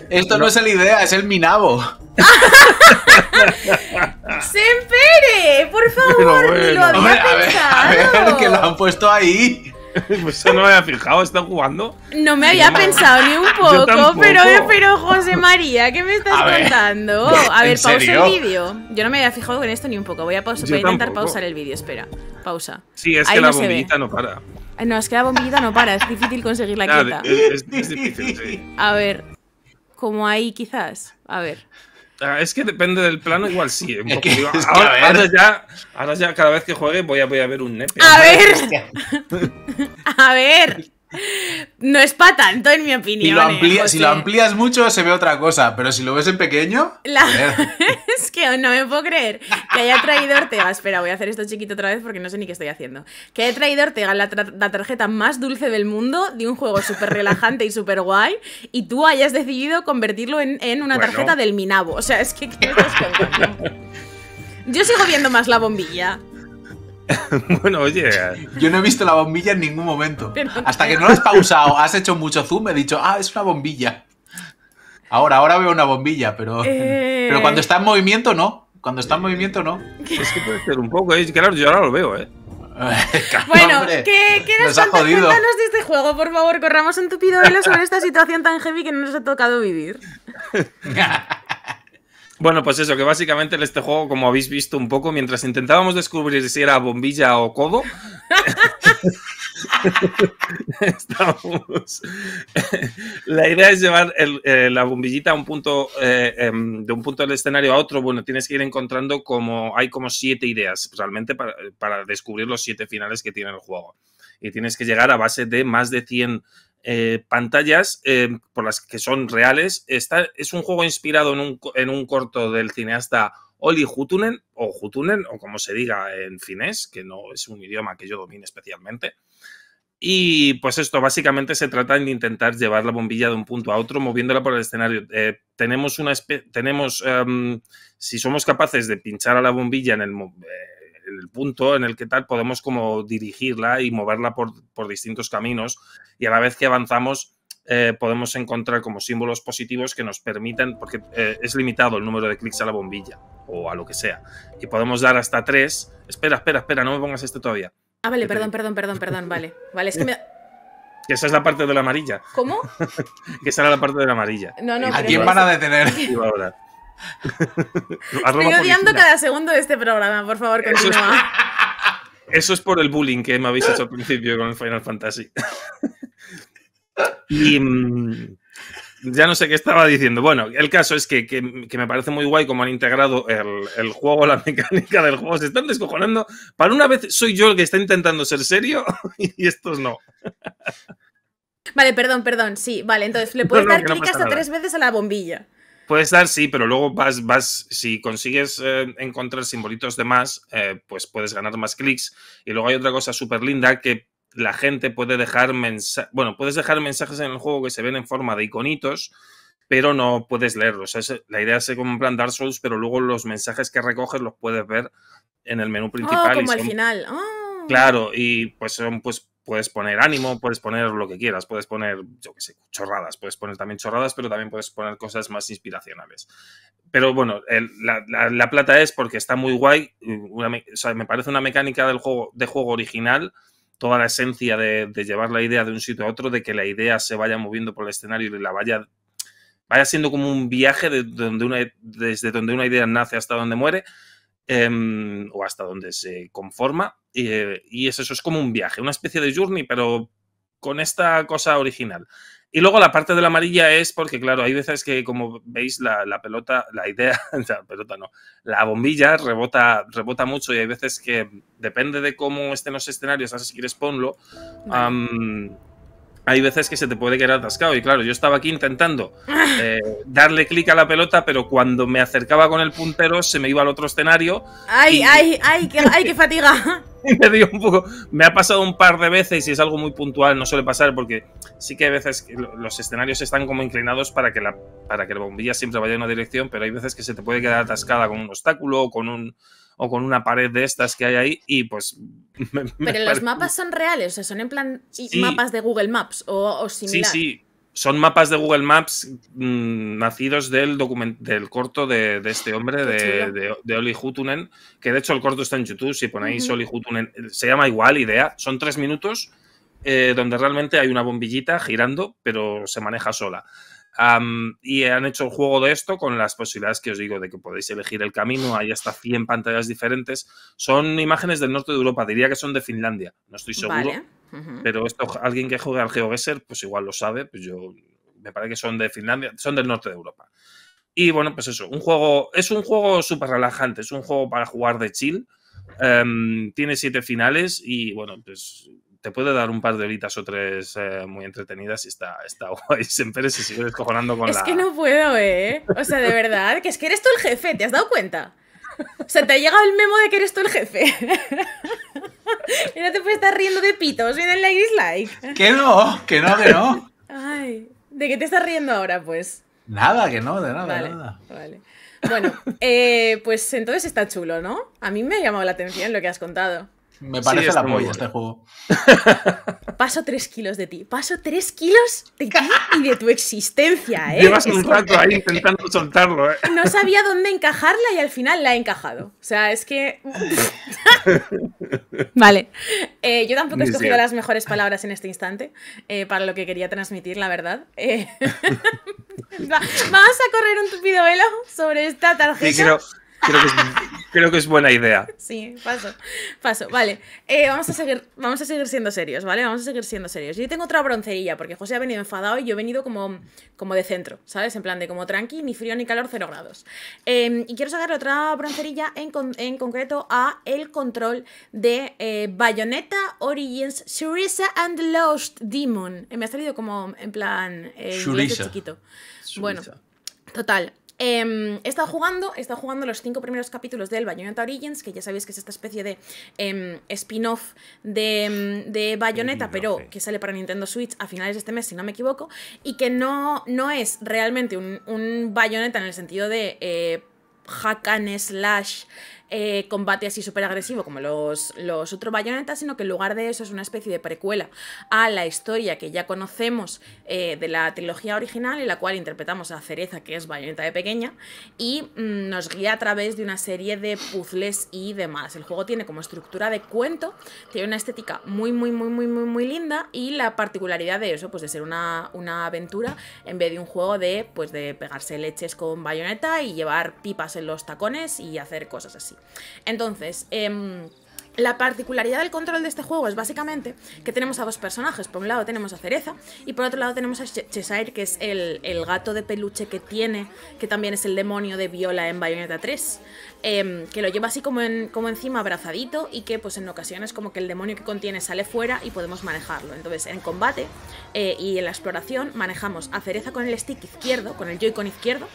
Esto no, es la idea, es el Minabo. empere! Por favor, lo había pensado. A ver, a ver, que lo han puesto ahí. Pues eso no me había fijado, están jugando. No me había pensado ni un poco, pero, pero José María, ¿qué me estás contando? A ver, pausa el vídeo. Yo no me había fijado en esto ni un poco. Voy a, pausar a intentar pausar el vídeo, espera. Pausa. Sí, es que la bombillita no para. No, es que la bombillita no para, es difícil conseguirla quieta. es, difícil, sí. A ver, como ahí quizás. A ver. Ah, es que depende del plano, igual sí. Un ahora, ya, ahora, ya, cada vez que juegue voy a, voy a ver un nepe. A ver. a ver. No es para tanto, en mi opinión. Eh, pues si lo, amplías mucho, se ve otra cosa, pero si lo ves en pequeño. es que no me puedo creer que haya traído Ortega. Espera, voy a hacer esto chiquito otra vez porque no sé ni qué estoy haciendo. Que haya traído Ortega la, tarjeta más dulce del mundo de un juego súper relajante y súper guay, y tú hayas decidido convertirlo en, una tarjeta del Minabo. O sea, es que. ¿qué Yo sigo viendo más la bombilla. bueno, oye. Eh. Yo no he visto la bombilla en ningún momento. Hasta que no lo has pausado, has hecho mucho zoom, he dicho, ah, es una bombilla. Ahora, ahora veo una bombilla, pero. Eh. Pero cuando está en movimiento, no. Cuando está en eh. movimiento, no. Es que puede ser un poco, ¿eh? claro, yo ahora lo veo, ¿eh? bueno, ¿qué, nos, ha jodido. de este juego? Por favor, corramos en tu velo sobre esta situación tan heavy que no nos ha tocado vivir. Bueno, pues eso, que básicamente en este juego, como habéis visto un poco, mientras intentábamos descubrir si era bombilla o codo, la idea es llevar eh, la bombillita a un punto, eh, em, de un punto del escenario a otro. Bueno, tienes que ir encontrando como, hay como siete ideas realmente para, para descubrir los siete finales que tiene el juego. Y tienes que llegar a base de más de 100 eh, pantallas, em, por las que son reales. Está, es un juego inspirado en un, corto del cineasta Oli Hutunen, o Hutunen, o como se diga en finés, que no es un idioma que yo domine especialmente. Y pues esto, básicamente se trata de intentar llevar la bombilla de un punto a otro moviéndola por el escenario. Eh, tenemos una tenemos, em, si somos capaces de pinchar a la bombilla en el, eh, en el punto en el que tal podemos como dirigirla y moverla por, distintos caminos y a la vez que avanzamos eh, podemos encontrar como símbolos positivos que nos permitan, porque eh, es limitado el número de clics a la bombilla o a lo que sea, y podemos dar hasta tres. Espera, espera, espera, no me pongas este todavía. Ah, vale, perdón, perdón, perdón, perdón, vale. Vale, es que me... esa es la parte de la amarilla. ¿Cómo? que esa era la parte de la amarilla. No, no, ¿A quién van a detener? Estoy odiando cada segundo de este programa, por favor, continúa. Eso es por el bullying que me habéis hecho al principio con el Final Fantasy. y mm, ya no sé qué estaba diciendo. Bueno, el caso es que, me parece muy guay como han integrado el, juego, la mecánica del juego. Se están descojonando. Para una vez soy yo el que está intentando ser serio y estos no. Vale, perdón, perdón. Sí, vale, entonces le puedes dar clic hasta tres veces a la bombilla. Puedes dar, sí, pero luego vas, vas, si consigues eh, encontrar simbolitos de más, eh, pues puedes ganar más clics. Y luego hay otra cosa súper linda que la gente puede dejar mensajes, bueno, puedes dejar mensajes en el juego que se ven en forma de iconitos, pero no puedes leerlos. O la idea es como en plan Dark Souls, pero luego los mensajes que recoges los puedes ver en el menú principal. Oh, como al final. Ah. Claro, y pues son pues puedes poner ánimo, puedes poner lo que quieras, puedes poner, yo qué sé, chorradas, puedes poner también chorradas, pero también puedes poner cosas más inspiracionales. Pero bueno, la, la, plata es porque está muy guay, me parece una mecánica del juego, de juego original, toda la esencia de, llevar la idea de un sitio a otro, de que la idea se vaya moviendo por el escenario y la vaya, vaya siendo como un viaje de donde una, desde donde una idea nace hasta donde muere, em, o hasta donde se conforma y, eh, y es eso, es como un viaje, una especie de journey, pero con esta cosa original. Y luego la parte de la amarilla es porque, claro, hay veces que, como veis, la, la pelota, la idea, la pelota no, la bombilla rebota, rebota mucho y hay veces que, depende de cómo estén los escenarios, así si quieres ponlo, hay veces que se te puede quedar atascado. Y claro, yo estaba aquí intentando ah. eh, darle clic a la pelota, pero cuando me acercaba con el puntero se me iba al otro escenario. ¡Ay, ay, ay! ay, qué fatiga! me un poco. Me ha pasado un par de veces y es algo muy puntual, no suele pasar porque sí que hay veces los escenarios están como inclinados para que la, para que la bombilla siempre vaya en una dirección, pero hay veces que se te puede quedar atascada con un obstáculo o con un o con una pared de estas que hay ahí y pues... pero los mapas son reales, o sea, son en plan mapas de Google Maps o, o similar. Sí, sí, son mapas de Google Maps mm, nacidos del, del corto de, este hombre, de, de, Oli Hutunen, que de hecho el corto está en YouTube, si ponéis Oli Hutunen, se llama igual, idea, son tres minutos eh, donde realmente hay una bombillita girando, pero se maneja sola. y han hecho el juego de esto con las posibilidades que os digo de que podéis elegir el camino. Hay hasta 100 pantallas diferentes. Son imágenes del norte de Europa, diría que son de Finlandia, no estoy seguro. Pero esto, alguien que juega al GeoGuessr, pues igual lo sabe, pues yo me parece que son de Finlandia, son del norte de Europa. Y bueno, pues eso, un juego, es un juego súper relajante, es un juego para jugar de chill. Em, tiene siete finales y bueno, pues te puede dar un par de horitas o tres eh, muy entretenidas y está, está guay. Siempre se sigue descojonando con la. Es que no puedo, ¿eh? O sea, de verdad, que es que eres tú el jefe, ¿te has dado cuenta? O sea, te ha llegado el memo de que eres tú el jefe. y no te puedes estar riendo de pitos en el like dislike. Que no, que no, que no. Ay, ¿de qué te estás riendo ahora, pues? Nada, que no, de nada, nada. Vale. Bueno, eh, pues entonces está chulo, ¿no? A mí me ha llamado la atención lo que has contado. Me parece la polla este juego. Paso tres kilos de ti. Paso tres kilos de ti y de tu existencia, ¿eh? Llevas un rato ahí intentando soltarlo, ¿eh? No sabía dónde encajarla y al final la he encajado. O sea, es que. vale. Eh, yo tampoco he escogido las mejores palabras en este instante eh, para lo que quería transmitir, la verdad. Eh, vamos a correr un tupido velo sobre esta tarjeta. Creo que, es, creo que es, buena idea. Sí, paso, paso. Vale, eh, vamos, a seguir, vamos a seguir siendo serios, ¿vale? Vamos a seguir siendo serios. Yo tengo otra broncerilla, porque José ha venido enfadado y yo he venido como, como de centro, ¿sabes? En plan de como tranqui, ni frío ni calor, cero grados. Em, y quiero sacar otra broncerilla en, concreto a el control de eh, Bayonetta, Origins, Syriza and Lost Demon. Eh, me ha salido como en plan... chiquito. Bueno, total. Eh, em, he estado jugando, he jugando los cinco primeros capítulos del Bayonetta Origins, que ya sabéis que es esta especie de em, spin-off em, de, de, Bayonetta, pero que sale para Nintendo Switch a finales de este mes, si no me equivoco, y que no, no es realmente un, Bayonetta en el sentido de eh, hack slash eh, combate así súper agresivo como los, los otros bayonetas, sino que en lugar de eso es una especie de precuela a la historia que ya conocemos eh, de la trilogía original, en la cual interpretamos a Cereza, que es bayoneta de pequeña, y mm, nos guía a través de una serie de puzzles y demás. El juego tiene como estructura de cuento, tiene una estética muy, muy, muy, muy, muy, muy linda y la particularidad de eso, pues de ser una, una aventura en vez de un juego de, pues de pegarse leches con bayoneta y llevar pipas en los tacones y hacer cosas así. Entonces, em, la particularidad del control de este juego es básicamente que tenemos a dos personajes. Por un lado tenemos a Cereza y por otro lado tenemos a Cheshire, que es el, gato de peluche que tiene, que también es el demonio de Viola en Bayonetta 3, em, que lo lleva así como, encima abrazadito y que pues en ocasiones como que el demonio que contiene sale fuera y podemos manejarlo. Entonces en combate eh, y en la exploración manejamos a Cereza con el stick izquierdo, con el Joy-Con izquierdo,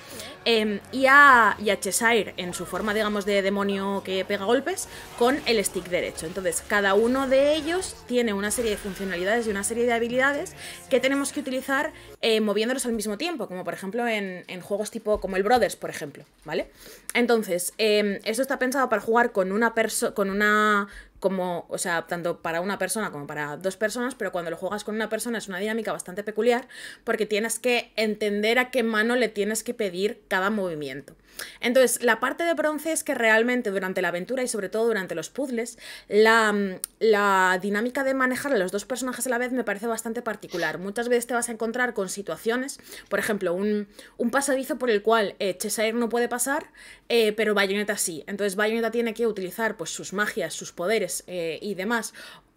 Em, y, a, Cheshire en su forma, digamos, de demonio que pega golpes con el stick derecho. Entonces, cada uno de ellos tiene una serie de funcionalidades y una serie de habilidades que tenemos que utilizar eh, moviéndolos al mismo tiempo, como por ejemplo en, juegos tipo como el Brothers, por ejemplo, ¿vale? Entonces, em, esto está pensado para jugar con una, con una, como, o sea, tanto para una persona como para dos personas, pero cuando lo juegas con una persona es una dinámica bastante peculiar porque tienes que entender a qué mano le tienes que pedir cada movimiento. Entonces, la parte de bronce es que realmente durante la aventura y sobre todo durante los puzzles, la, mm, dinámica de manejar a los dos personajes a la vez me parece bastante particular. Muchas veces te vas a encontrar con situaciones, por ejemplo, un, pasadizo por el cual eh, Cheshire no puede pasar, eh, pero Bayonetta sí. Entonces, Bayonetta tiene que utilizar pues, sus magias, sus poderes, pues, eh, y demás.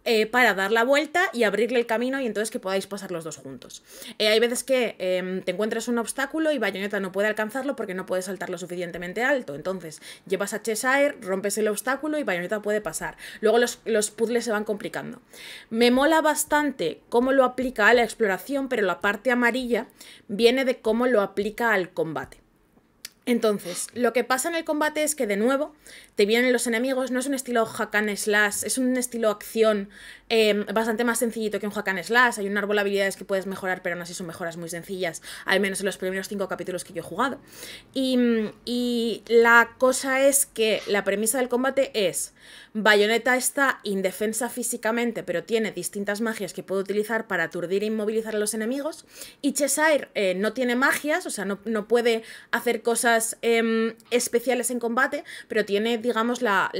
Eh, para dar la vuelta y abrirle el camino y entonces que podáis pasar los dos juntos. Eh, hay veces que em, te encuentras un obstáculo y Bayonetta no puede alcanzarlo porque no puede saltar lo suficientemente alto. Entonces llevas a Cheshire, rompes el obstáculo y Bayonetta puede pasar. Luego los, los puzzles se van complicando. Me mola bastante cómo lo aplica a la exploración, pero la parte amarilla viene de cómo lo aplica al combate. Entonces, lo que pasa en el combate es que de nuevo te vienen los enemigos, no es un estilo hack slash, es un estilo acción em, bastante más sencillito que un hack and slash, hay un árbol de habilidades que puedes mejorar, pero no así son mejoras muy sencillas, al menos en los primeros cinco capítulos que yo he jugado. Y, la cosa es que la premisa del combate es, Bayonetta está indefensa físicamente, pero tiene distintas magias que puede utilizar para aturdir e inmovilizar a los enemigos, y Cheshire eh, no tiene magias, o sea, no, puede hacer cosas em, especiales en combate, pero tiene digamos, la,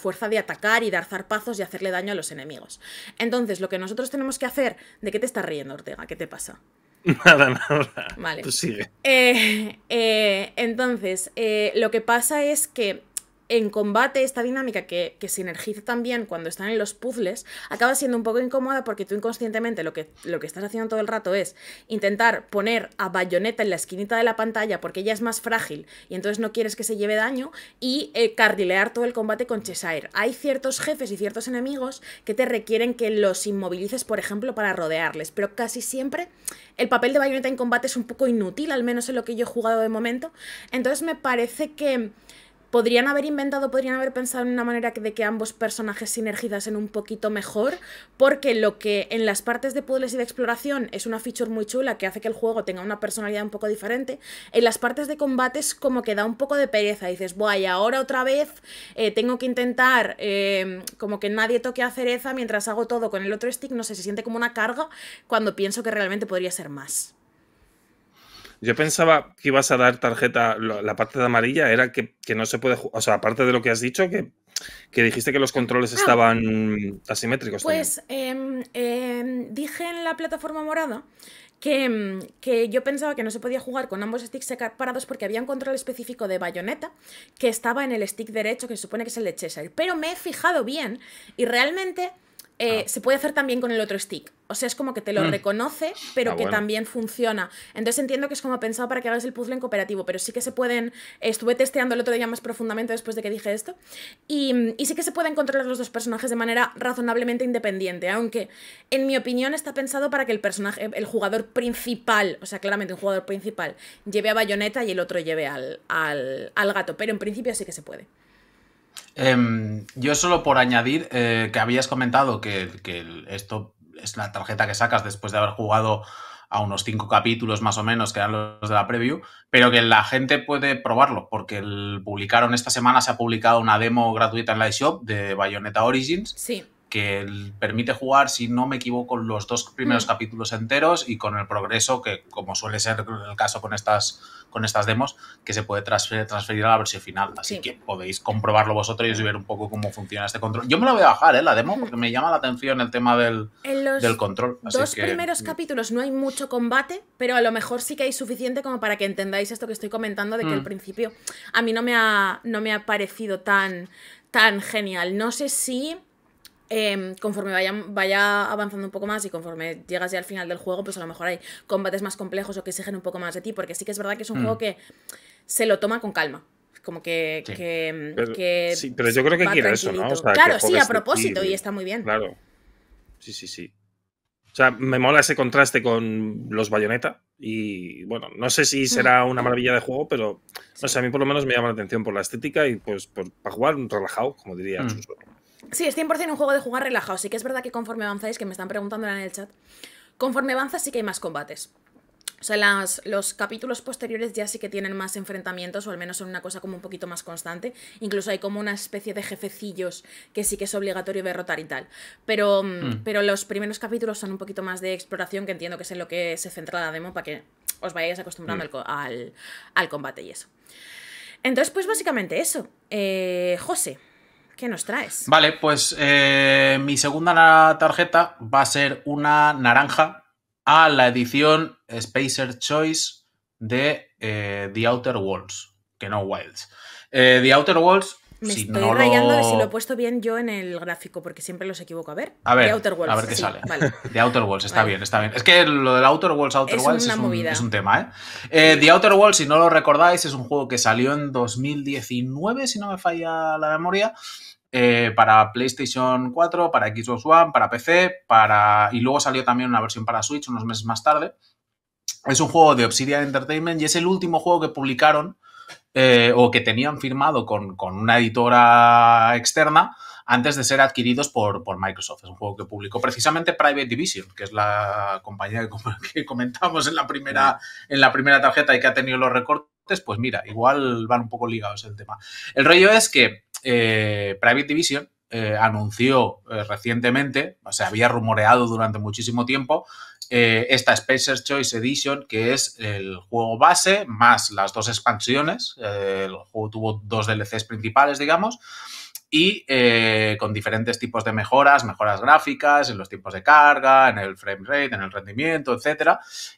fuerza de atacar y dar zarpazos y hacerle daño a los enemigos. Entonces, lo que nosotros tenemos que hacer... ¿De qué te estás riendo, Ortega? ¿Qué te pasa? Nada, nada. Vale. Pues sigue. Eh, eh, entonces, eh, lo que pasa es que en combate esta dinámica que, que energiza también cuando están en los puzzles acaba siendo un poco incómoda porque tú inconscientemente lo que, lo que estás haciendo todo el rato es intentar poner a Bayonetta en la esquinita de la pantalla porque ella es más frágil y entonces no quieres que se lleve daño y eh, cardilear todo el combate con Cheshire. Hay ciertos jefes y ciertos enemigos que te requieren que los inmovilices, por ejemplo, para rodearles, pero casi siempre el papel de Bayonetta en combate es un poco inútil, al menos en lo que yo he jugado de momento. Entonces me parece que podrían haber inventado, podrían haber pensado en una manera de que ambos personajes sinergizasen un poquito mejor, porque lo que en las partes de puzzles y de exploración es una feature muy chula que hace que el juego tenga una personalidad un poco diferente, en las partes de combates como que da un poco de pereza, dices, guay, ahora otra vez eh, tengo que intentar em, como que nadie toque a cereza mientras hago todo con el otro stick, no sé, se siente como una carga cuando pienso que realmente podría ser más. Yo pensaba que ibas a dar tarjeta, la parte de amarilla era que, no se puede jugar, o sea, aparte de lo que has dicho, que, que dijiste que los controles ah. estaban asimétricos. Pues em, em, dije en la plataforma morada que, em, que, yo pensaba que no se podía jugar con ambos sticks separados porque había un control específico de bayoneta que estaba en el stick derecho, que se supone que es el de Cheshire. Pero me he fijado bien y realmente eh, ah. se puede hacer también con el otro stick. O sea, es como que te lo mm. reconoce, pero ah, que también funciona. Entonces entiendo que es como pensado para que hagas el puzzle en cooperativo, pero sí que se pueden. Estuve testeando el otro día más profundamente después de que dije esto. Y, sí que se pueden controlar los dos personajes de manera razonablemente independiente. Aunque, en mi opinión, está pensado para que el personaje, el jugador principal, o sea, claramente un jugador principal, lleve a Bayonetta y el otro lleve al, al gato. Pero en principio sí que se puede. Em, yo solo por añadir eh, que habías comentado que, esto es la tarjeta que sacas después de haber jugado a unos cinco capítulos más o menos, que eran los de la preview, pero que la gente puede probarlo, porque publicaron esta semana, se ha publicado una demo gratuita en la eShop de Bayonetta Origins. Sí que permite jugar, si no me equivoco, los dos primeros mm. capítulos enteros y con el progreso, que como suele ser el caso con estas, con estas demos, que se puede transferir, a la versión final. Así que podéis comprobarlo vosotros y ver un poco cómo funciona este control. Yo me lo voy a bajar, ¿eh? La demo, mm. porque me llama la atención el tema del, en los del control. dos primeros mm. capítulos no hay mucho combate, pero a lo mejor sí que hay suficiente como para que entendáis esto que estoy comentando de que al principio a mí no me ha, no me ha parecido tan, tan genial. No sé si... Em, conforme vaya, vaya avanzando un poco más y conforme llegas ya al final del juego, pues a lo mejor hay combates más complejos o que exigen un poco más de ti, porque sí que es verdad que es un mm. juego que se lo toma con calma como que, sí. que, em, pero, yo creo que quiere eso, ¿no? claro, sí, a propósito, y está muy bien. Claro. Sí, sí, sí. O sea, me mola ese contraste con los bayoneta. Y bueno, no sé si mm. será una maravilla de juego, pero a mí por lo menos me llama la atención por la estética y pues para jugar relajado, como diría mm. Chuso. Sí, es 100% un juego de jugar relajado. Sí que es verdad que conforme avanzáis, que me están preguntando en el chat, conforme avanzas sí que hay más combates. O sea, los capítulos posteriores ya sí que tienen más enfrentamientos, o al menos son una cosa como un poquito más constante. Incluso hay como una especie de jefecillos que sí que es obligatorio derrotar y tal. Pero, mm, hmm. pero los primeros capítulos son un poquito más de exploración, que entiendo que es en lo que se centra la demo, para que os vayáis acostumbrando hmm. al, al, combate y eso. Entonces, pues básicamente eso. Eh, José, ¿Qué nos traes? Vale, pues eh, mi segunda tarjeta va a ser una naranja a la edición Spacer Choice de eh, The Outer Worlds, que no Wilds. Eh, The Outer Worlds me estoy rayando si lo he puesto bien yo en el gráfico, porque siempre los equivoco. A ver, a de Outer Worlds, Outer Worlds, está bien, está bien. Es que lo del Outer Worlds, Outer es es un, tema, ¿eh? ¿eh? The Outer Worlds, si no lo recordáis, es un juego que salió en 2019, si no me falla la memoria. Eh, para PlayStation 4, para Xbox One, para PC, para. Y luego salió también una versión para Switch unos meses más tarde. Es un juego de Obsidian Entertainment y es el último juego que publicaron eh, o que tenían firmado con, una editora externa antes de ser adquiridos por, Microsoft. Es un juego que publicó precisamente Private Division, que es la compañía que, comentamos en la primera, en la primera tarjeta y que ha tenido los recortes. Pues mira, igual van un poco ligados el tema. El rollo es que eh, Private Division eh, anunció eh, recientemente, o sea, había rumoreado durante muchísimo tiempo, eh, esta Spacer's Choice Edition, que es el juego base más las dos expansiones. el juego tuvo dos DLCs principales, digamos, y con diferentes tipos de mejoras, mejoras gráficas, en los tiempos de carga, en el frame rate, en el rendimiento, etc.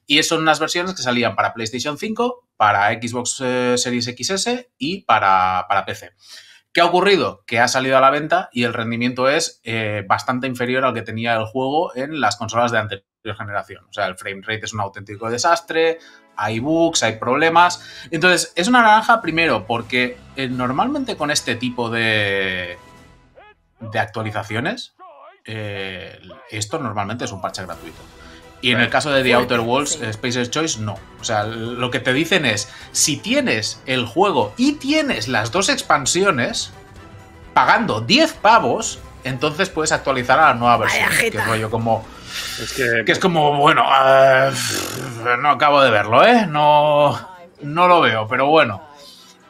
Y son unas versiones que salían para PlayStation 5, para Xbox Series XS y para PC. ¿Qué ha ocurrido? Que ha salido a la venta y el rendimiento es eh, bastante inferior al que tenía el juego en las consolas de anterior generación. O sea, el frame rate es un auténtico desastre, hay bugs, hay problemas. Entonces, es una naranja primero porque eh, normalmente con este tipo de, de actualizaciones, eh, esto normalmente es un parche gratuito. Y en el caso de The Outer walls Spaces Choice, no. O sea, lo que te dicen es, si tienes el juego y tienes las dos expansiones, pagando 10 pavos, entonces puedes actualizar a la nueva versión. Que es rollo como... que, es como, bueno, eh, no acabo de verlo, ¿eh? No, no lo veo, pero bueno.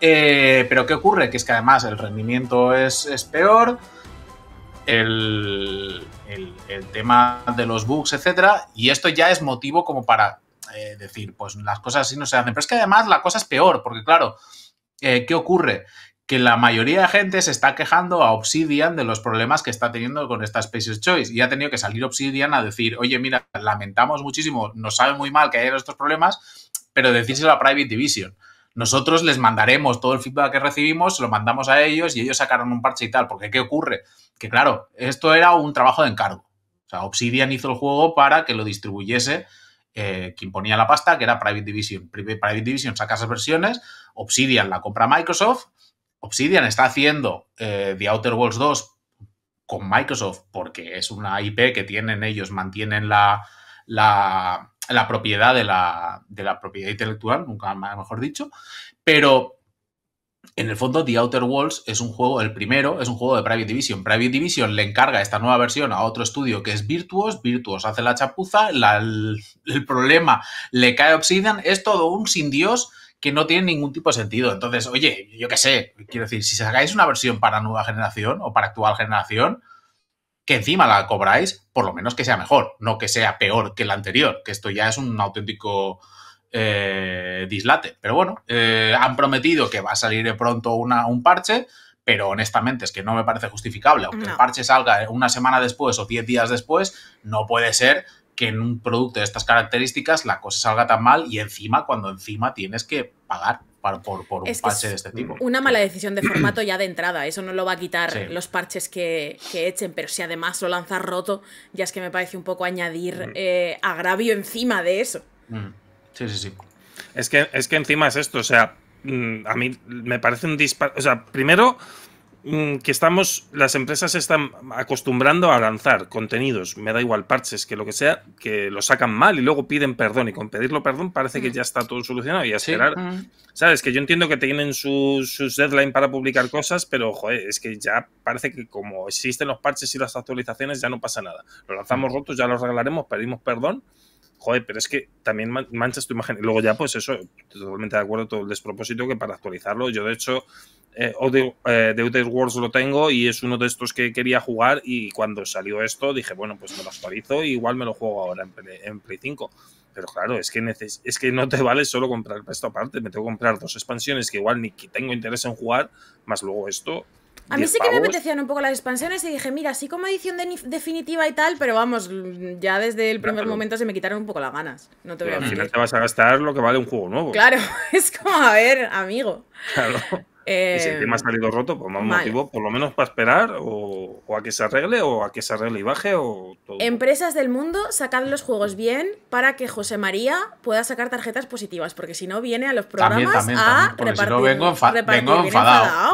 Eh, pero ¿qué ocurre? Que es que además el rendimiento es, es peor el, tema de los bugs, etcétera, y esto ya es motivo como para eh, decir, pues las cosas así no se hacen. Pero es que además la cosa es peor, porque claro, eh, ¿qué ocurre? Que la mayoría de gente se está quejando a Obsidian de los problemas que está teniendo con esta Spaces Choice. Y ha tenido que salir Obsidian a decir, oye, mira, lamentamos muchísimo, nos sabe muy mal que haya estos problemas, pero decíselo a Private Division. Nosotros les mandaremos todo el feedback que recibimos, lo mandamos a ellos y ellos sacaron un parche y tal. Porque ¿qué ocurre? que claro, esto era un trabajo de encargo. O sea, Obsidian hizo el juego para que lo distribuyese eh, quien ponía la pasta, que era Private Division. Private Division saca esas versiones, Obsidian la compra Microsoft, Obsidian está haciendo eh, The Outer Worlds 2 con Microsoft porque es una IP que tienen ellos, mantienen la, la, propiedad de la, de la, propiedad intelectual, nunca mejor dicho, pero en el fondo, The Outer Worlds es un juego, el primero, es un juego de Private Division. Private Division le encarga esta nueva versión a otro estudio que es Virtuos. Virtuos hace la chapuza, el, problema le cae a Obsidian. Es todo un sin Dios que no tiene ningún tipo de sentido. Entonces, oye, yo qué sé, quiero decir, si sacáis una versión para nueva generación o para actual generación, que encima la cobráis, por lo menos que sea mejor, no que sea peor que la anterior, que esto ya es un auténtico eh, dislate. Pero bueno, eh, han prometido que va a salir pronto un parche, pero honestamente es que no me parece justificable. Aunque el parche salga una semana después o 10 días después, no puede ser que en un producto de estas características la cosa salga tan mal y encima, cuando encima tienes que pagar por, un parche de este tipo. Una mala decisión de formato ya de entrada, eso no lo va a quitar los parches que, echen, pero si además lo lanzas roto, ya es que me parece un poco añadir mm. eh, agravio encima de eso. Mm. Es que, es que encima es esto, o sea, mm, a mí me parece un disparo. O sea, primero mm, que estamos, las empresas se están acostumbrando a lanzar contenidos, me da igual parches, que lo que sea, que lo sacan mal y luego piden perdón y con pedirlo perdón parece que mm. ya está todo solucionado y a esperar. Sabes, que yo entiendo que tienen sus, sus deadlines para publicar cosas, pero joder, es que ya parece que como existen los parches y las actualizaciones ya no pasa nada. Lo lanzamos rotos, ya lo regalaremos, pedimos perdón joder, pero es que también manchas tu imagen. Y luego ya, pues eso, totalmente de acuerdo, todo el despropósito que para actualizarlo, yo de hecho, eh, eh, The Outer Worlds lo tengo y es uno de estos que quería jugar y cuando salió esto dije, bueno, pues me lo actualizo y igual me lo juego ahora en Play, 5. Pero claro, es que, es que no te vale solo comprar esto aparte, me tengo que comprar dos expansiones que igual ni tengo interés en jugar, más luego esto. A mí sí que me apetecían un poco las expansiones y dije, mira, sí como edición definitiva y tal, pero vamos, ya desde el primer momento se me quitaron un poco las ganas. No te a Al final te vas a gastar lo que vale un juego nuevo. Claro, es como, a ver, amigo. Claro y si el tema ha eh, salido roto, por pues más motivo, por lo menos para esperar, o, a que se arregle, o a que se arregle y baje, o Empresas del mundo, sacad los juegos bien para que José María pueda sacar tarjetas positivas, porque si no viene a los programas a repartir, vengo, enfadado,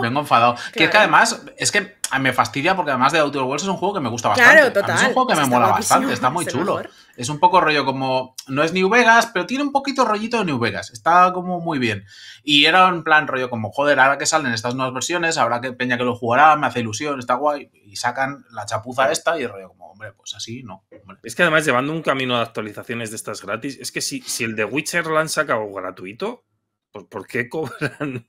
Vengo enfadado. Que es que además, es que me fastidia porque además de Auto Worlds es un juego que me gusta bastante. Claro, total. es un juego que me mola bastante, está muy chulo. Es un poco rollo como, no es New Vegas, pero tiene un poquito rollito de New Vegas. Está como muy bien. Y era un plan rollo como, joder, ahora que salen estas nuevas versiones, habrá que Peña que lo jugará, me hace ilusión, está guay. Y sacan la chapuza esta y rollo como, hombre, pues así no. Es que además llevando un camino de actualizaciones de estas gratis, es que si, si el de Witcher lo han sacado gratuito, pues ¿por qué cobran?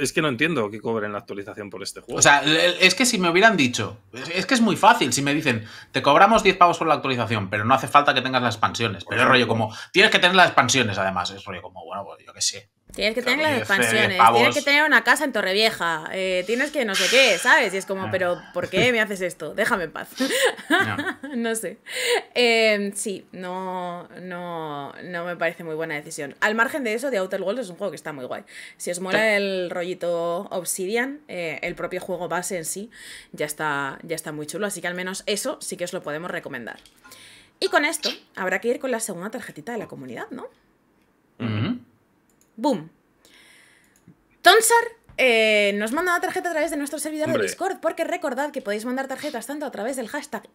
es que no entiendo que cobren la actualización por este juego. O sea, es que si me hubieran dicho, es que es muy fácil, si me dicen, te cobramos 10 pavos por la actualización, pero no hace falta que tengas las expansiones. Pero es rollo como, tienes que tener las expansiones además, es rollo como, bueno, pues yo qué sé. Tienes que tener las expansiones, tienes que tener una casa en Torrevieja, eh, tienes que no sé qué, ¿sabes? Y es como, pero ah. ¿por qué me haces esto? Déjame en paz. No, sé. Em, sí, no, no, no me parece muy buena decisión. Al margen de eso, The Outer Worlds es un juego que está muy guay. Si os mola el rollito Obsidian, eh, el propio juego base en sí ya está, ya está muy chulo, así que al menos eso sí que os lo podemos recomendar. Y con esto habrá que ir con la segunda tarjetita de la comunidad, ¿no? Boom. Tonsar eh, nos manda una tarjeta a través de nuestro servidor de Discord, porque recordad que podéis mandar tarjetas tanto a través del hashtag